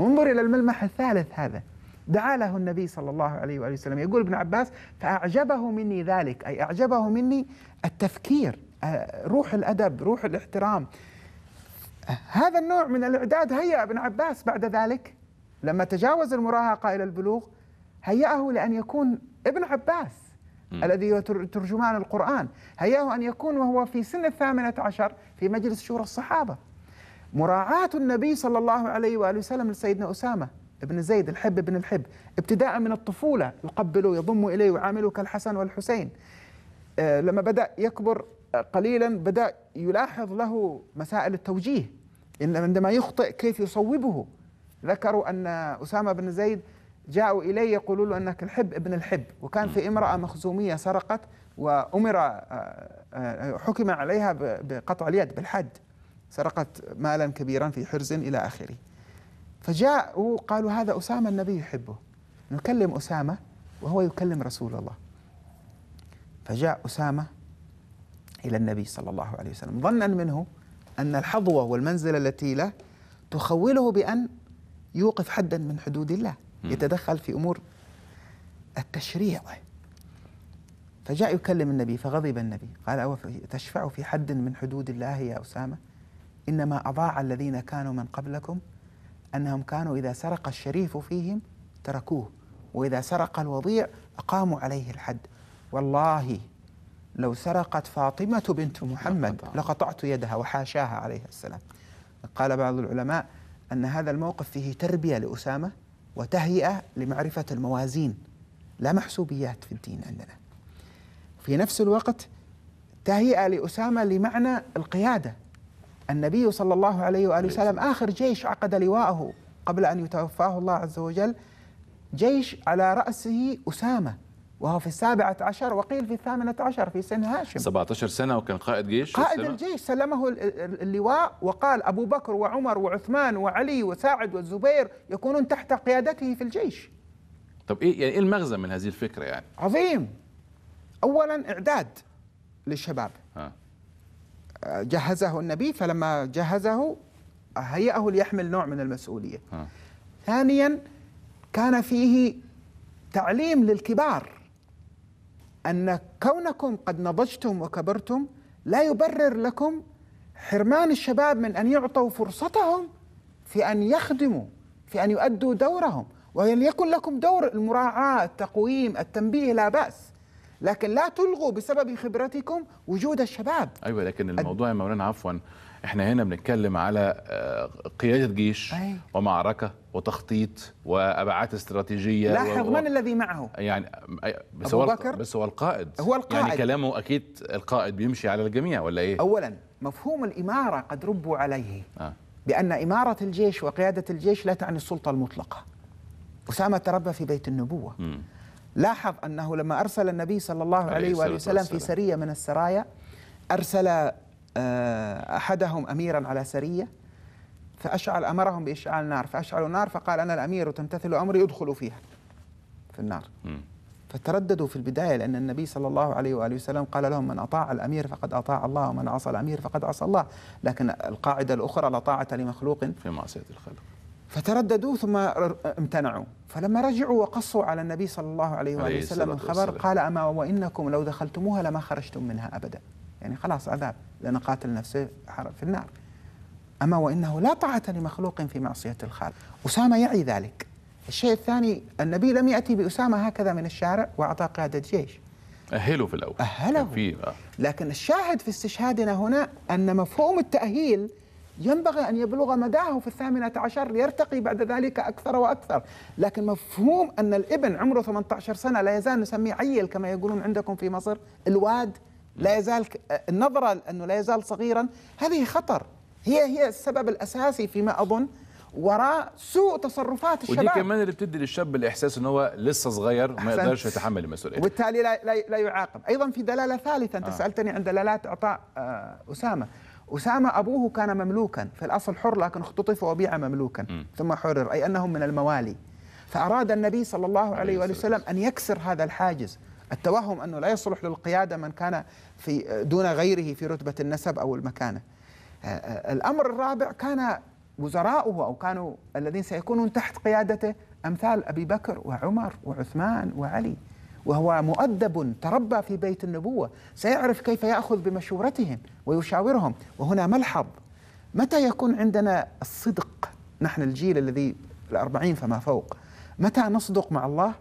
انظر إلى الملمح الثالث هذا دعا له النبي صلى الله عليه وآله وسلم يقول ابن عباس فأعجبه مني ذلك أي أعجبه مني التفكير آه، روح الأدب روح الاحترام هذا النوع من الإعداد هيأ ابن عباس بعد ذلك لما تجاوز المراهقة إلى البلوغ هيأه لأن يكون ابن عباس م. الذي ترجمان القرآن هيأه أن يكون وهو في سن الثامنة عشر في مجلس شورى الصحابة مراعاة النبي صلى الله عليه وآله وسلم لسيدنا أسامة ابن زيد الحب ابن الحب ابتداء من الطفولة يقبله يضم إليه ويعامله كالحسن والحسين آه، لما بدأ يكبر آه، قليلا بدأ يلاحظ له مسائل التوجيه عندما يخطئ كيف يصوبه ذكروا أن أسامة بن زيد جاءوا إليه يقولوا له أنك الحب ابن الحب وكان في امرأة مخزومية سرقت وأمر آه، آه، آه، حكم عليها بقطع اليد بالحد سرقت مالا كبيرا في حرز إلى آخره فجاءوا قالوا هذا أسامة النبي يحبه نكلم أسامة وهو يكلم رسول الله فجاء أسامة إلى النبي صلى الله عليه وسلم ظنا منه أن الحظوة والمنزلة التي له تخوله بأن يوقف حدا من حدود الله يتدخل في أمور التشريع فجاء يكلم النبي فغضب النبي قال أو تشفع في حد من حدود الله يا أسامة إنما أضاع الذين كانوا من قبلكم أنهم كانوا إذا سرق الشريف فيهم تركوه وإذا سرق الوضيع أقاموا عليه الحد والله لو سرقت فاطمة بنت محمد لقطعت يدها وحاشاها عليها السلام قال بعض العلماء أن هذا الموقف فيه تربية لأسامة وتهيئة لمعرفة الموازين لا محسوبيات في الدين عندنا في نفس الوقت تهيئة لأسامة لمعنى القيادة النبي صلى الله عليه وآله وسلم آخر جيش عقد لواءه قبل أن يتوفاه الله عز وجل جيش على رأسه أسامة وهو في السابعة عشر وقيل في الثامنة عشر في سن هاشم 17 سنة وكان قائد جيش قائد السنة. الجيش سلمه اللواء وقال أبو بكر وعمر وعثمان وعلي وساعد والزبير يكونون تحت قيادته في الجيش طب إيه يعني إيه المغزى من هذه الفكرة يعني عظيم أولا إعداد للشباب ها. جهزه النبي فلما جهزه هيأه ليحمل نوع من المسؤولية ها. ثانيا كان فيه تعليم للكبار أن كونكم قد نضجتم وكبرتم لا يبرر لكم حرمان الشباب من أن يعطوا فرصتهم في أن يخدموا في أن يؤدوا دورهم وأن يكون لكم دور المراعاة التقويم التنبيه لا بأس لكن لا تلغوا بسبب خبرتكم وجود الشباب أيوة لكن الموضوع يا مولانا عفوا احنا هنا بنتكلم على آه، قياده جيش ومعركه وتخطيط وابعاد استراتيجيه لاحظ و... من الذي معه يعني بس أبو هو بكر بس هو القائد هو القائد يعني كلامه اكيد القائد بيمشي على الجميع ولا ايه اولا مفهوم الاماره قد ربوا عليه آه. بان اماره الجيش وقياده الجيش لا تعني السلطه المطلقه اسامه تربى في بيت النبوه م. لاحظ انه لما ارسل النبي صلى الله عليه, عليه واله وسلم في سريه من السرايا ارسل آه، أحدهم أميرا على سرية فأشعل أمرهم بإشعال نار فأشعلوا النار فقال أنا الأمير وتمتثل أمري ادخلوا فيها في النار فترددوا في البداية لأن النبي صلى الله عليه وآله وسلم قال لهم من أطاع الأمير فقد أطاع الله ومن عصى الأمير فقد عصى الله لكن القاعدة الأخرى لا طاعة لمخلوق في معصية الخلق فترددوا ثم امتنعوا فلما رجعوا وقصوا على النبي صلى الله عليه وآله وسلم الخبر قال أما وإنكم لو دخلتموها لما خرجتم منها أبدا يعني خلاص عذاب لأن قاتل نفسه في النار أما وإنه لا طاعة لمخلوق في معصية الخالق أسامة يعي ذلك الشيء الثاني النبي لم يأتي بأسامة هكذا من الشارع وأعطاه قيادة جيش أهله في الأول أهله آه. لكن الشاهد في استشهادنا هنا أن مفهوم التأهيل ينبغي أن يبلغ مداه في الثامنة عشر ليرتقي بعد ذلك أكثر وأكثر لكن مفهوم أن الابن عمره 18 سنة لا يزال نسميه عيل كما يقولون عندكم في مصر الواد لا يزال النظرة أنه لا يزال صغيرا هذه خطر هي هي السبب الأساسي فيما أظن وراء سوء تصرفات الشباب ودي كمان اللي بتدي للشاب الإحساس أنه هو لسه صغير ما يقدرش يتحمل المسؤولية وبالتالي لا, لا, يعاقب أيضا في دلالة ثالثة أنت آه. سألتني عن دلالات إعطاء آه، أسامة أسامة أبوه كان مملوكا في الأصل حر لكن اختطف وبيع مملوكا م. ثم حرر أي أنهم من الموالي فأراد النبي صلى الله عليه وسلم أن يكسر هذا الحاجز التوهم أنه لا يصلح للقيادة من كان في دون غيره في رتبة النسب أو المكانة آه، آه، الأمر الرابع كان وزراؤه أو كانوا الذين سيكونون تحت قيادته أمثال أبي بكر وعمر وعثمان وعلي وهو مؤدب تربى في بيت النبوة سيعرف كيف يأخذ بمشورتهم ويشاورهم وهنا ملحظ متى يكون عندنا الصدق نحن الجيل الذي الأربعين فما فوق متى نصدق مع الله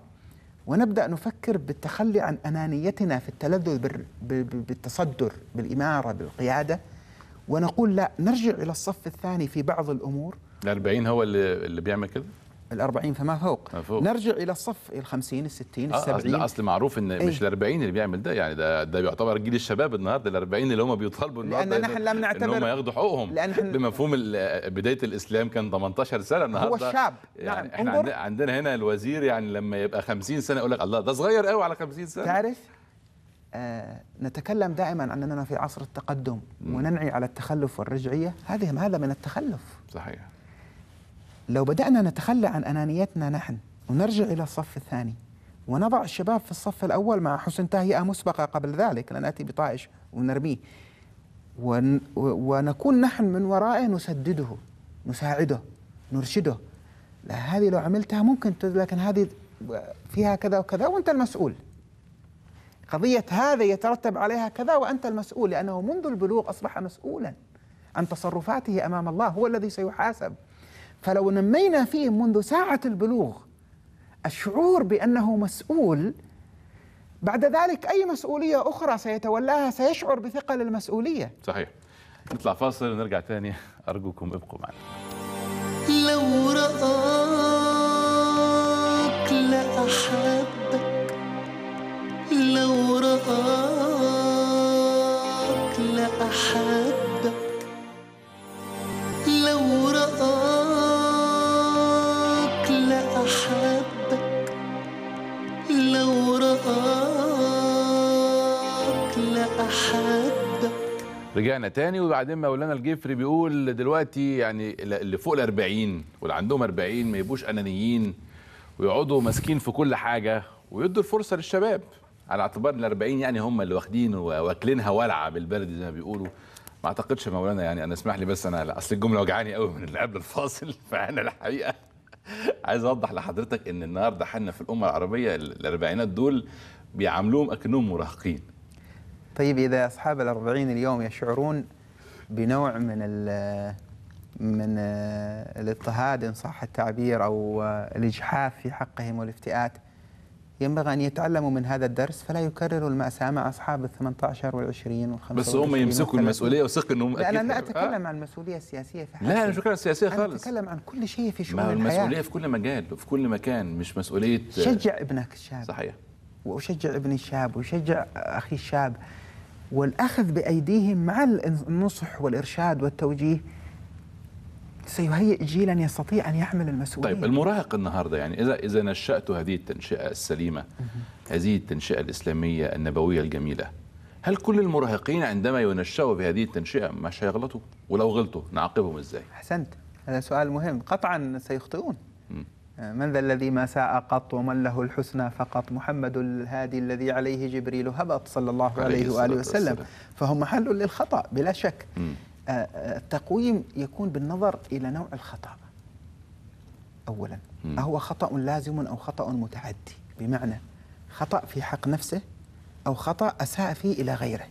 ونبدا نفكر بالتخلي عن انانيتنا في التلذذ بالتصدر بالاماره بالقياده ونقول لا نرجع الى الصف الثاني في بعض الامور الأربعين هو اللي بيعمل كده الأربعين فما فوق. فوق نرجع إلى الصف الخمسين الستين آه، السبعين أصل, أصل معروف إن إيه. مش الأربعين اللي بيعمل ده يعني ده, ده يعتبر جيل الشباب النهاردة الأربعين اللي هم بيطالبوا النهاردة لأن نحن لم نعتبر إن هم ياخدوا حقوقهم لأن بمفهوم بداية الإسلام كان 18 سنة النهاردة هو الشاب يعني نعم احنا عندنا هنا الوزير يعني لما يبقى 50 سنة يقول لك الله ده صغير قوي على 50 سنة تعرف آه نتكلم دائما أننا في عصر التقدم وننعي على التخلف والرجعية هذه هذا من التخلف صحيح لو بدأنا نتخلى عن أنانيتنا نحن ونرجع إلى الصف الثاني ونضع الشباب في الصف الأول مع حسن تهيئة مسبقة قبل ذلك لنأتي بطائش ونرميه ونكون نحن من ورائه نسدده نساعده نرشده لا هذه لو عملتها ممكن لكن هذه فيها كذا وكذا وأنت المسؤول قضية هذا يترتب عليها كذا وأنت المسؤول لأنه منذ البلوغ أصبح مسؤولا عن تصرفاته أمام الله هو الذي سيحاسب فلو نمينا فيه منذ ساعة البلوغ الشعور بأنه مسؤول بعد ذلك أي مسؤولية أخرى سيتولاها سيشعر بثقل المسؤولية صحيح نطلع فاصل ونرجع تاني أرجوكم ابقوا معنا لو رآك لأحبك لو رآك لأحبك رجعنا تاني وبعدين مولانا الجفري بيقول دلوقتي يعني اللي فوق ال 40 واللي عندهم 40 ما يبقوش انانيين ويقعدوا ماسكين في كل حاجه ويدوا الفرصه للشباب على اعتبار ال 40 يعني هم اللي واخدين واكلينها ولعه بالبلد زي ما بيقولوا ما اعتقدش مولانا يعني انا اسمح لي بس انا اصل الجمله وجعاني قوي من اللي قبل الفاصل فانا الحقيقه عايز اوضح لحضرتك ان النهارده حنا في الامه العربيه الاربعينات دول بيعاملوهم اكنهم مراهقين طيب إذا أصحاب الأربعين اليوم يشعرون بنوع من من الاضطهاد إن صح التعبير أو الإجحاف في حقهم والافتئات ينبغي أن يتعلموا من هذا الدرس فلا يكرروا المأساة مع أصحاب ال 18 وال 20 وال 25 بس هم يمسكوا المسؤولية وثق أنهم لا أنا لا أتكلم آه. عن المسؤولية السياسية حياتي لا أنا مش بتكلم السياسية خالص أنا أتكلم عن كل شيء في شؤون الحياة المسؤولية في كل مجال وفي كل مكان مش مسؤولية شجع ابنك الشاب صحيح وأشجع ابني الشاب وأشجع أخي الشاب والأخذ بأيديهم مع النصح والإرشاد والتوجيه سيهيئ جيلا يستطيع ان يحمل المسؤوليه. طيب المراهق النهارده يعني اذا اذا نشات هذه التنشئه السليمه هذه التنشئه الاسلاميه النبويه الجميله هل كل المراهقين عندما ينشأوا بهذه التنشئه مش هيغلطوا؟ ولو غلطوا نعاقبهم ازاي؟ احسنت هذا سؤال مهم قطعا سيخطئون من ذا الذي ما ساء قط ومن له الحسنى فقط محمد الهادي الذي عليه جبريل هبط صلى الله عليه وآله وسلم فهم محل للخطأ بلا شك آه، آه، التقويم يكون بالنظر إلى نوع الخطأ أولا أهو خطأ لازم أو خطأ متعدي بمعنى خطأ في حق نفسه أو خطأ أساء فيه إلى غيره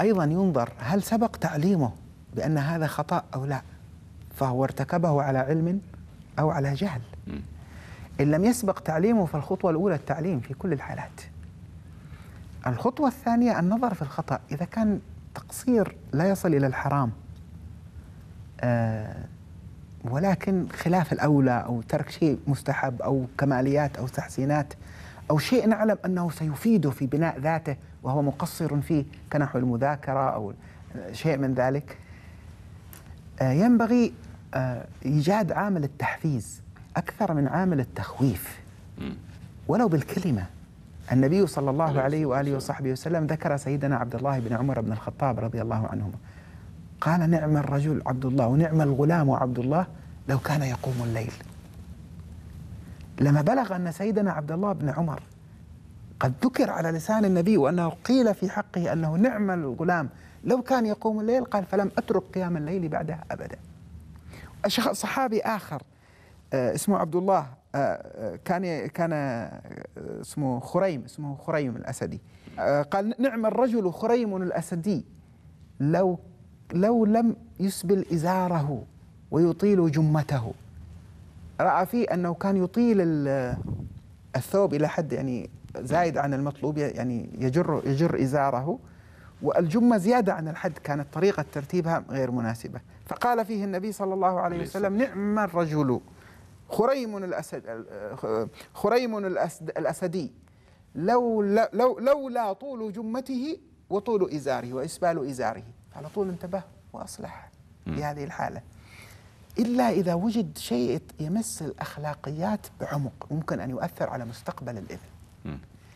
أيضا ينظر هل سبق تعليمه بأن هذا خطأ أو لا فهو ارتكبه على علم أو على جهل إن لم يسبق تعليمه فالخطوة الأولى التعليم في كل الحالات الخطوة الثانية النظر في الخطأ إذا كان تقصير لا يصل إلى الحرام آه ولكن خلاف الأولى أو ترك شيء مستحب أو كماليات أو تحسينات أو شيء نعلم أنه سيفيده في بناء ذاته وهو مقصر فيه كنحو المذاكرة أو شيء من ذلك آه، ينبغي آه، ايجاد عامل التحفيز اكثر من عامل التخويف ولو بالكلمه النبي صلى الله عليه واله وصحبه وسلم ذكر سيدنا عبد الله بن عمر بن الخطاب رضي الله عنهما قال نعم الرجل عبد الله ونعم الغلام عبد الله لو كان يقوم الليل لما بلغ ان سيدنا عبد الله بن عمر قد ذكر على لسان النبي وانه قيل في حقه انه نعم الغلام لو كان يقوم الليل قال فلم اترك قيام الليل بعدها ابدا صحابي اخر آه، اسمه عبد الله آه، آه، كان كان اسمه خريم اسمه خريم الاسدي قال نعم الرجل خريم الاسدي لو لو لم يسبل ازاره ويطيل جمته راى فيه انه كان يطيل الثوب الى حد يعني زايد عن المطلوب يعني يجر يجر ازاره والجمة زيادة عن الحد كانت طريقة ترتيبها غير مناسبة فقال فيه النبي صلى الله عليه وسلم نعم الرجل خريم الأسد خريم الأسد الأسدي لو لو لولا طول جمته وطول إزاره وإسبال إزاره على طول انتبه وأصلح في هذه الحالة إلا إذا وجد شيء يمس الأخلاقيات بعمق ممكن أن يؤثر على مستقبل الإبن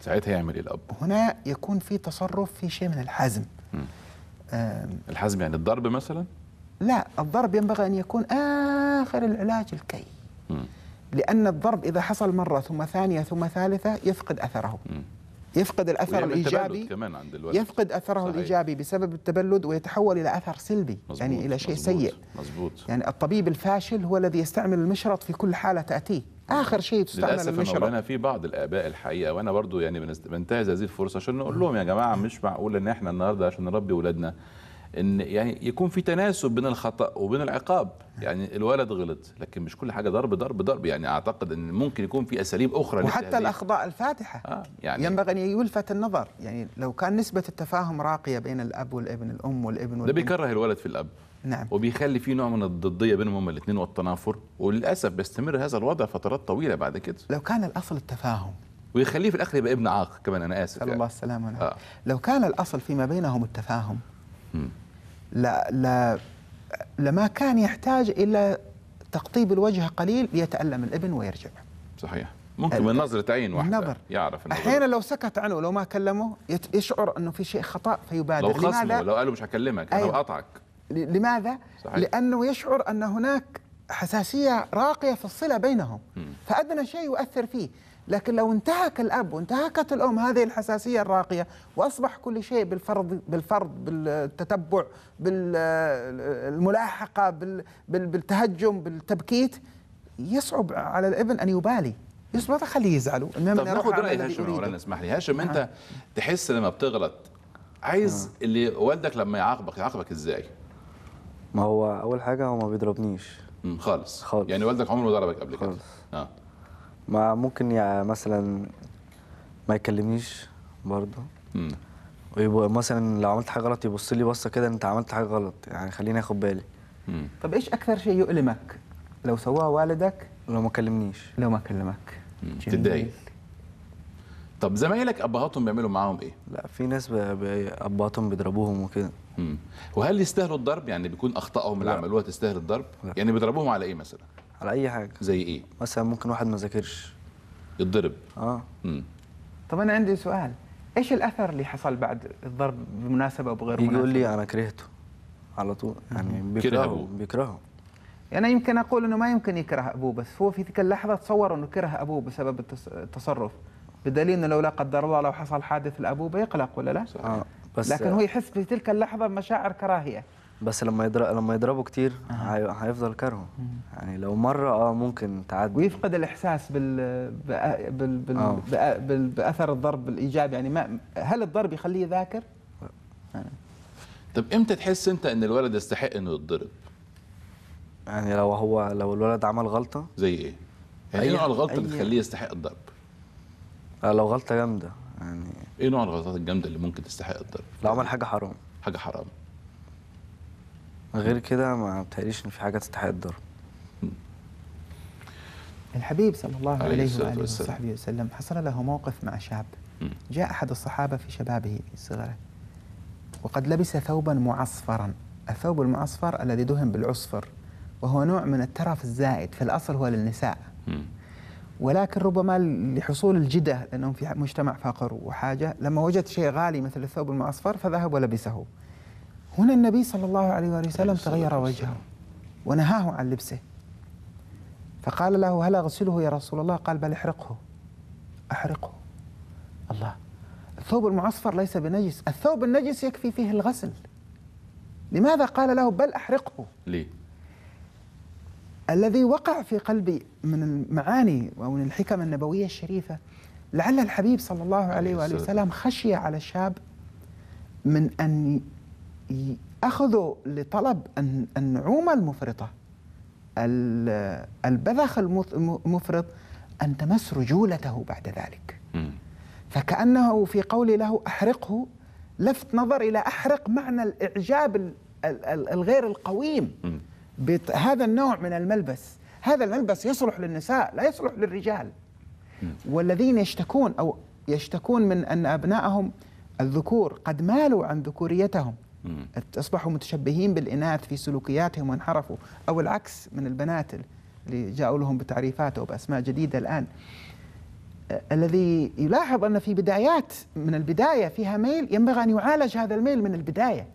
ساعتها يعمل ايه الاب؟ هنا يكون في تصرف في شيء من الحزم الحزم يعني الضرب مثلا؟ لا الضرب ينبغي أن يكون آخر العلاج الكي م. لأن الضرب إذا حصل مرة ثم ثانية ثم ثالثة يفقد أثره م. يفقد الأثر الإيجابي كمان عند الولد. يفقد أثره صحيح. الإيجابي بسبب التبلد ويتحول إلى أثر سلبي مزبوط. يعني إلى شيء مزبوط. سيء مزبوط. يعني الطبيب الفاشل هو الذي يستعمل المشرط في كل حالة تأتيه اخر شيء تستعمل للاسف انا في بعض الاباء الحقيقه وانا برضو يعني بنتهز هذه الفرصه عشان نقول لهم يا جماعه مش معقول ان احنا النهارده عشان نربي اولادنا ان يعني يكون في تناسب بين الخطا وبين العقاب يعني الولد غلط لكن مش كل حاجه ضرب ضرب ضرب يعني اعتقد ان ممكن يكون في اساليب اخرى وحتى الاخطاء الفادحه آه يعني ينبغي ان يلفت النظر يعني لو كان نسبه التفاهم راقيه بين الاب والابن الام والابن والابن ده بيكره الولد في الاب نعم وبيخلي في نوع من الضديه بينهم هما الاثنين والتنافر وللاسف بيستمر هذا الوضع فترات طويله بعد كده لو كان الاصل التفاهم ويخليه في الاخر يبقى ابن عاق كمان انا اسف يعني. الله السلامه آه. لو كان الاصل فيما بينهم التفاهم م. لا لا لما كان يحتاج الى تقطيب الوجه قليل ليتالم الابن ويرجع صحيح ممكن من نظرة عين واحدة النظر يعرف النظر. أحيانا لو سكت عنه لو ما كلمه يشعر أنه في شيء خطأ فيبادر لو خصمه لماذا؟ لو قال له مش هكلمك أيوه. أنا بقطعك لماذا؟ صحيح. لأنه يشعر أن هناك حساسية راقية في الصلة بينهم م. فأدنى شيء يؤثر فيه لكن لو انتهك الأب وانتهكت الأم هذه الحساسية الراقية وأصبح كل شيء بالفرض بالفرض بالتتبع بالملاحقة بالتهجم بالتبكيت يصعب على الابن أن يبالي ما خليه يزعلوا المهم طب ناخذ رأي هاشم أولا اسمح لي هاشم أنت نعم. تحس لما بتغلط عايز نعم. اللي والدك لما يعاقبك يعاقبك ازاي؟ ما هو اول حاجه هو ما بيضربنيش خالص خالص يعني والدك عمره ما ضربك قبل كده اه ما ممكن يعني مثلا ما يكلمنيش برضه امم ويبقى مثلا لو عملت حاجه غلط يبص لي بصه كده انت عملت حاجه غلط يعني خليني اخد بالي مم. طب ايش اكثر شيء يؤلمك لو سواه والدك لو ما كلمنيش لو ما كلمك تتضايق طب زمايلك ابهاتهم بيعملوا معاهم ايه لا في ناس ابهاتهم بيضربوهم وكده وهل يستاهلوا الضرب يعني بيكون اخطائهم اللي عملوها تستاهل الضرب لا. يعني بيضربوهم على ايه مثلا على اي حاجه زي ايه مثلا ممكن واحد ما ذاكرش يتضرب اه مم. طب انا عندي سؤال ايش الاثر اللي حصل بعد الضرب بمناسبه او بغير مناسبه يقول لي انا كرهته على طول يعني بيكرهه بيكرهه انا يمكن اقول انه ما يمكن يكره ابوه بس هو في تلك اللحظه تصور انه كره ابوه بسبب التصرف بدليل انه لو لا قدر الله لو حصل حادث لابوه بيقلق ولا لا؟ صحيح. آه. بس لكن هو يحس في تلك اللحظه بمشاعر كراهيه بس لما يضرب لما يضربه كتير آه. هيفضل كارهه يعني لو مره اه ممكن تعدي ويفقد الاحساس بال بال بال, آه. بال... باثر الضرب الايجابي يعني ما هل الضرب يخليه يذاكر؟ آه. يعني. طب امتى تحس انت ان الولد يستحق انه يتضرب؟ يعني لو هو لو الولد عمل غلطه زي ايه؟ يعني ايه نوع الغلطه اللي تخليه يستحق الضرب؟ آه لو غلطه جامده يعني ايه نوع الغلطات الجامده اللي ممكن تستحق الضرب لو عمل حاجه حرام حاجه حرام غير كده ما بتهيأليش ان في حاجه تستحق الضرب الحبيب صلى الله عليه وآله وصحبه وسلم حصل له موقف مع شاب جاء أحد الصحابة في شبابه صغره وقد لبس ثوبا معصفرا الثوب المعصفر الذي دهن بالعصفر وهو نوع من الترف الزائد في الأصل هو للنساء ولكن ربما لحصول الجدة لأنهم في مجتمع فقر وحاجة لما وجد شيء غالي مثل الثوب المعصفر فذهب ولبسه هنا النبي صلى الله عليه وآله وسلم تغير وجهه ونهاه عن لبسه فقال له هل أغسله يا رسول الله قال بل احرقه أحرقه الله الثوب المعصفر ليس بنجس الثوب النجس يكفي فيه الغسل لماذا قال له بل احرقه ليه الذي وقع في قلبي من المعاني ومن الحكم النبوية الشريفة لعل الحبيب صلى الله عليه وآله وسلم خشي على الشاب من أن أخذوا لطلب النعومة المفرطة البذخ المفرط أن تمس رجولته بعد ذلك فكأنه في قولي له أحرقه لفت نظر إلى أحرق معنى الإعجاب الغير القويم بهذا النوع من الملبس هذا الملبس يصلح للنساء لا يصلح للرجال والذين يشتكون أو يشتكون من أن أبنائهم الذكور قد مالوا عن ذكوريتهم أصبحوا متشبهين بالإناث في سلوكياتهم وانحرفوا أو العكس من البنات اللي جاءوا لهم بتعريفات أو بأسماء جديدة الآن الذي يلاحظ أن في بدايات من البداية فيها ميل ينبغي أن يعالج هذا الميل من البداية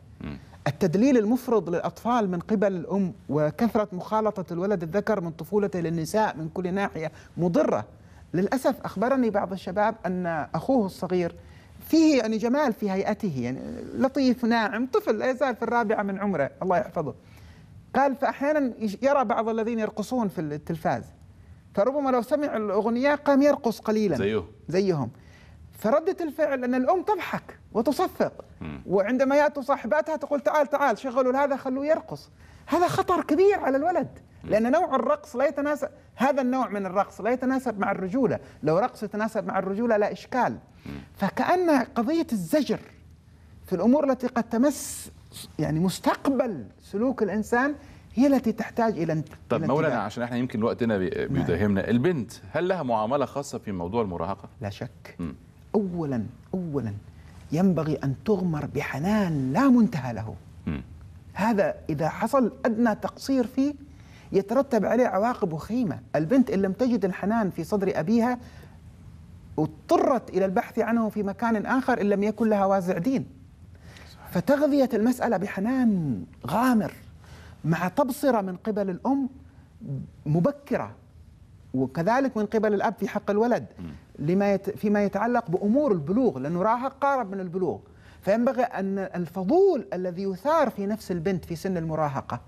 التدليل المفرط للأطفال من قبل الأم وكثرة مخالطة الولد الذكر من طفولته للنساء من كل ناحية مضرة للأسف أخبرني بعض الشباب أن أخوه الصغير فيه يعني جمال في هيئته يعني لطيف ناعم طفل لا يزال في الرابعة من عمره الله يحفظه قال فأحيانا يرى بعض الذين يرقصون في التلفاز فربما لو سمع الأغنية قام يرقص قليلا زيهم زيهم فردة الفعل أن الأم تضحك وتصفق وعندما ياتوا صاحباتها تقول تعال تعال شغلوا هذا خلوه يرقص هذا خطر كبير على الولد لأن نوع الرقص لا يتناسب هذا النوع من الرقص لا يتناسب مع الرجولة لو رقص يتناسب مع الرجولة لا إشكال فكأن قضية الزجر في الأمور التي قد تمس يعني مستقبل سلوك الإنسان هي التي تحتاج إلى طب مولانا عشان احنا يمكن وقتنا نعم. بيداهمنا البنت هل لها معاملة خاصة في موضوع المراهقة؟ لا شك م. أولا أولا ينبغي أن تغمر بحنان لا منتهى له هذا إذا حصل أدنى تقصير فيه يترتب عليه عواقب وخيمة البنت إن لم تجد الحنان في صدر أبيها اضطرت إلى البحث عنه في مكان آخر إن لم يكن لها وازع دين فتغذية المسألة بحنان غامر مع تبصرة من قبل الأم مبكرة وكذلك من قبل الأب في حق الولد لما يت فيما يتعلق بأمور البلوغ لأنه راهق قارب من البلوغ فينبغي أن الفضول الذي يثار في نفس البنت في سن المراهقة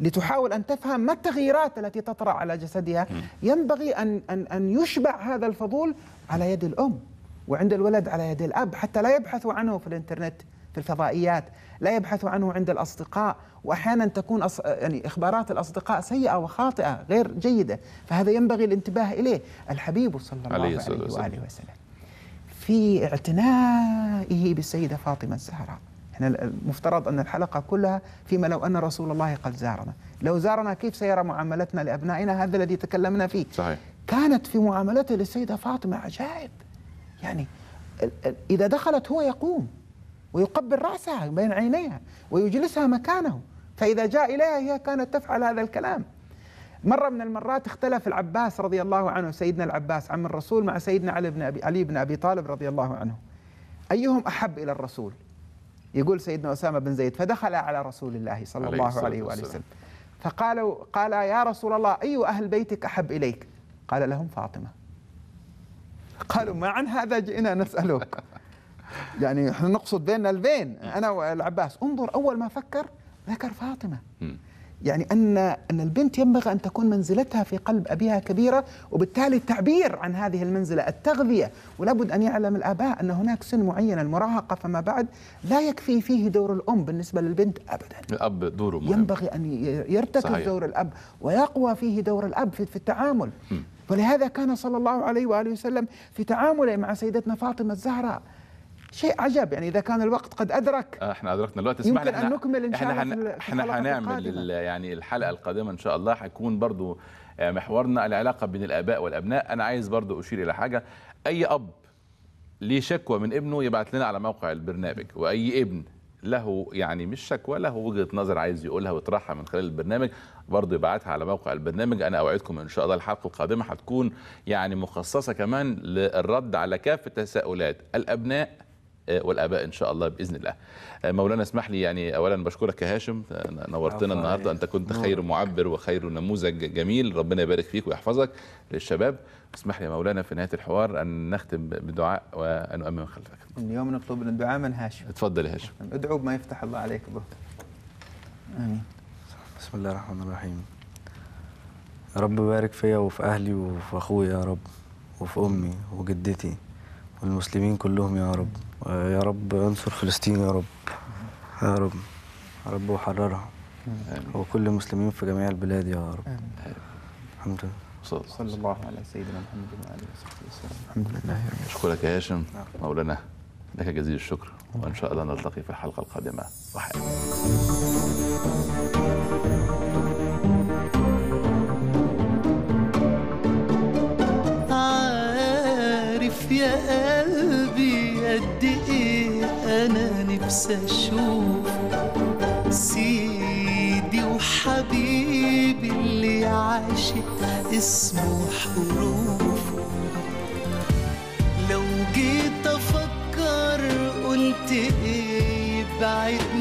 لتحاول أن تفهم ما التغييرات التي تطرأ على جسدها ينبغي أن, أن, أن يشبع هذا الفضول على يد الأم وعند الولد على يد الأب حتى لا يبحثوا عنه في الإنترنت في الفضائيات لا يبحثوا عنه عند الأصدقاء واحيانا تكون أص... يعني اخبارات الاصدقاء سيئه وخاطئه غير جيده فهذا ينبغي الانتباه اليه الحبيب صلى الله عليه, عليه واله وسلم في اعتنائه بالسيده فاطمه الزهراء احنا المفترض ان الحلقه كلها فيما لو ان رسول الله قد زارنا لو زارنا كيف سيرى معاملتنا لابنائنا هذا الذي تكلمنا فيه صحيح كانت في معاملته للسيده فاطمه عجائب يعني اذا دخلت هو يقوم ويقبل راسها بين عينيها ويجلسها مكانه فإذا جاء إليها هي كانت تفعل هذا الكلام مرة من المرات اختلف العباس رضي الله عنه سيدنا العباس عم الرسول مع سيدنا علي بن أبي, علي بن أبي طالب رضي الله عنه أيهم أحب إلى الرسول يقول سيدنا أسامة بن زيد فدخل على رسول الله صلى عليه الله عليه وآله وسلم فقالوا قال يا رسول الله أي أهل بيتك أحب إليك قال لهم فاطمة قالوا ما عن هذا جئنا نسألك يعني نقصد بيننا البين أنا والعباس انظر أول ما فكر ذكر فاطمة م. يعني أن أن البنت ينبغي أن تكون منزلتها في قلب أبيها كبيرة وبالتالي التعبير عن هذه المنزلة التغذية ولابد أن يعلم الآباء أن هناك سن معين المراهقة فما بعد لا يكفي فيه دور الأم بالنسبة للبنت أبدا الأب دوره مهم. ينبغي أن يرتكز دور الأب ويقوى فيه دور الأب في التعامل م. ولهذا كان صلى الله عليه وآله وسلم في تعامله مع سيدتنا فاطمة الزهراء شيء عجب يعني اذا كان الوقت قد ادرك آه، احنا ادركنا الوقت اسمحنا يمكن ان نكمل ان شاء الله احنا, احنا هنعمل يعني الحلقه القادمه ان شاء الله هيكون برضو آه، محورنا العلاقه بين الاباء والابناء انا عايز برضو اشير الى حاجه اي اب ليه شكوى من ابنه يبعت لنا على موقع البرنامج واي ابن له يعني مش شكوى له وجهه نظر عايز يقولها ويطرحها من خلال البرنامج برضه يبعتها على موقع البرنامج انا اوعدكم ان شاء الله الحلقه القادمه هتكون يعني مخصصه كمان للرد على كافه تساؤلات الابناء والاباء ان شاء الله باذن الله آه، مولانا اسمح لي يعني اولا بشكرك يا هاشم آه، نورتنا النهارده انت كنت خير معبر وخير نموذج جميل ربنا يبارك فيك ويحفظك للشباب اسمح لي يا مولانا في نهايه الحوار ان نختم بدعاء وان اؤمن خلفك اليوم نطلب الدعاء من هاشم اتفضل يا هاشم ادعوا بما يفتح الله عليك به امين بسم الله الرحمن الرحيم رب بارك فيا وفي اهلي وفي اخويا يا رب وفي امي وجدتي والمسلمين كلهم يا رب يا رب انصر فلسطين يا رب يا رب يا رب وحررها وكل المسلمين في جميع البلاد يا رب الحمد لله صلى الله على سيدنا محمد وعلى اله وصحبه وسلم الحمد لله اشكرك يا هاشم نعم. مولانا لك جزيل الشكر وان شاء الله نلتقي في الحلقه القادمه وحياتي عارف يا نفسي أشوف سيدي وحبيبي اللي عاشق اسمه حروفه لو جيت أفكر قلت إيه بعد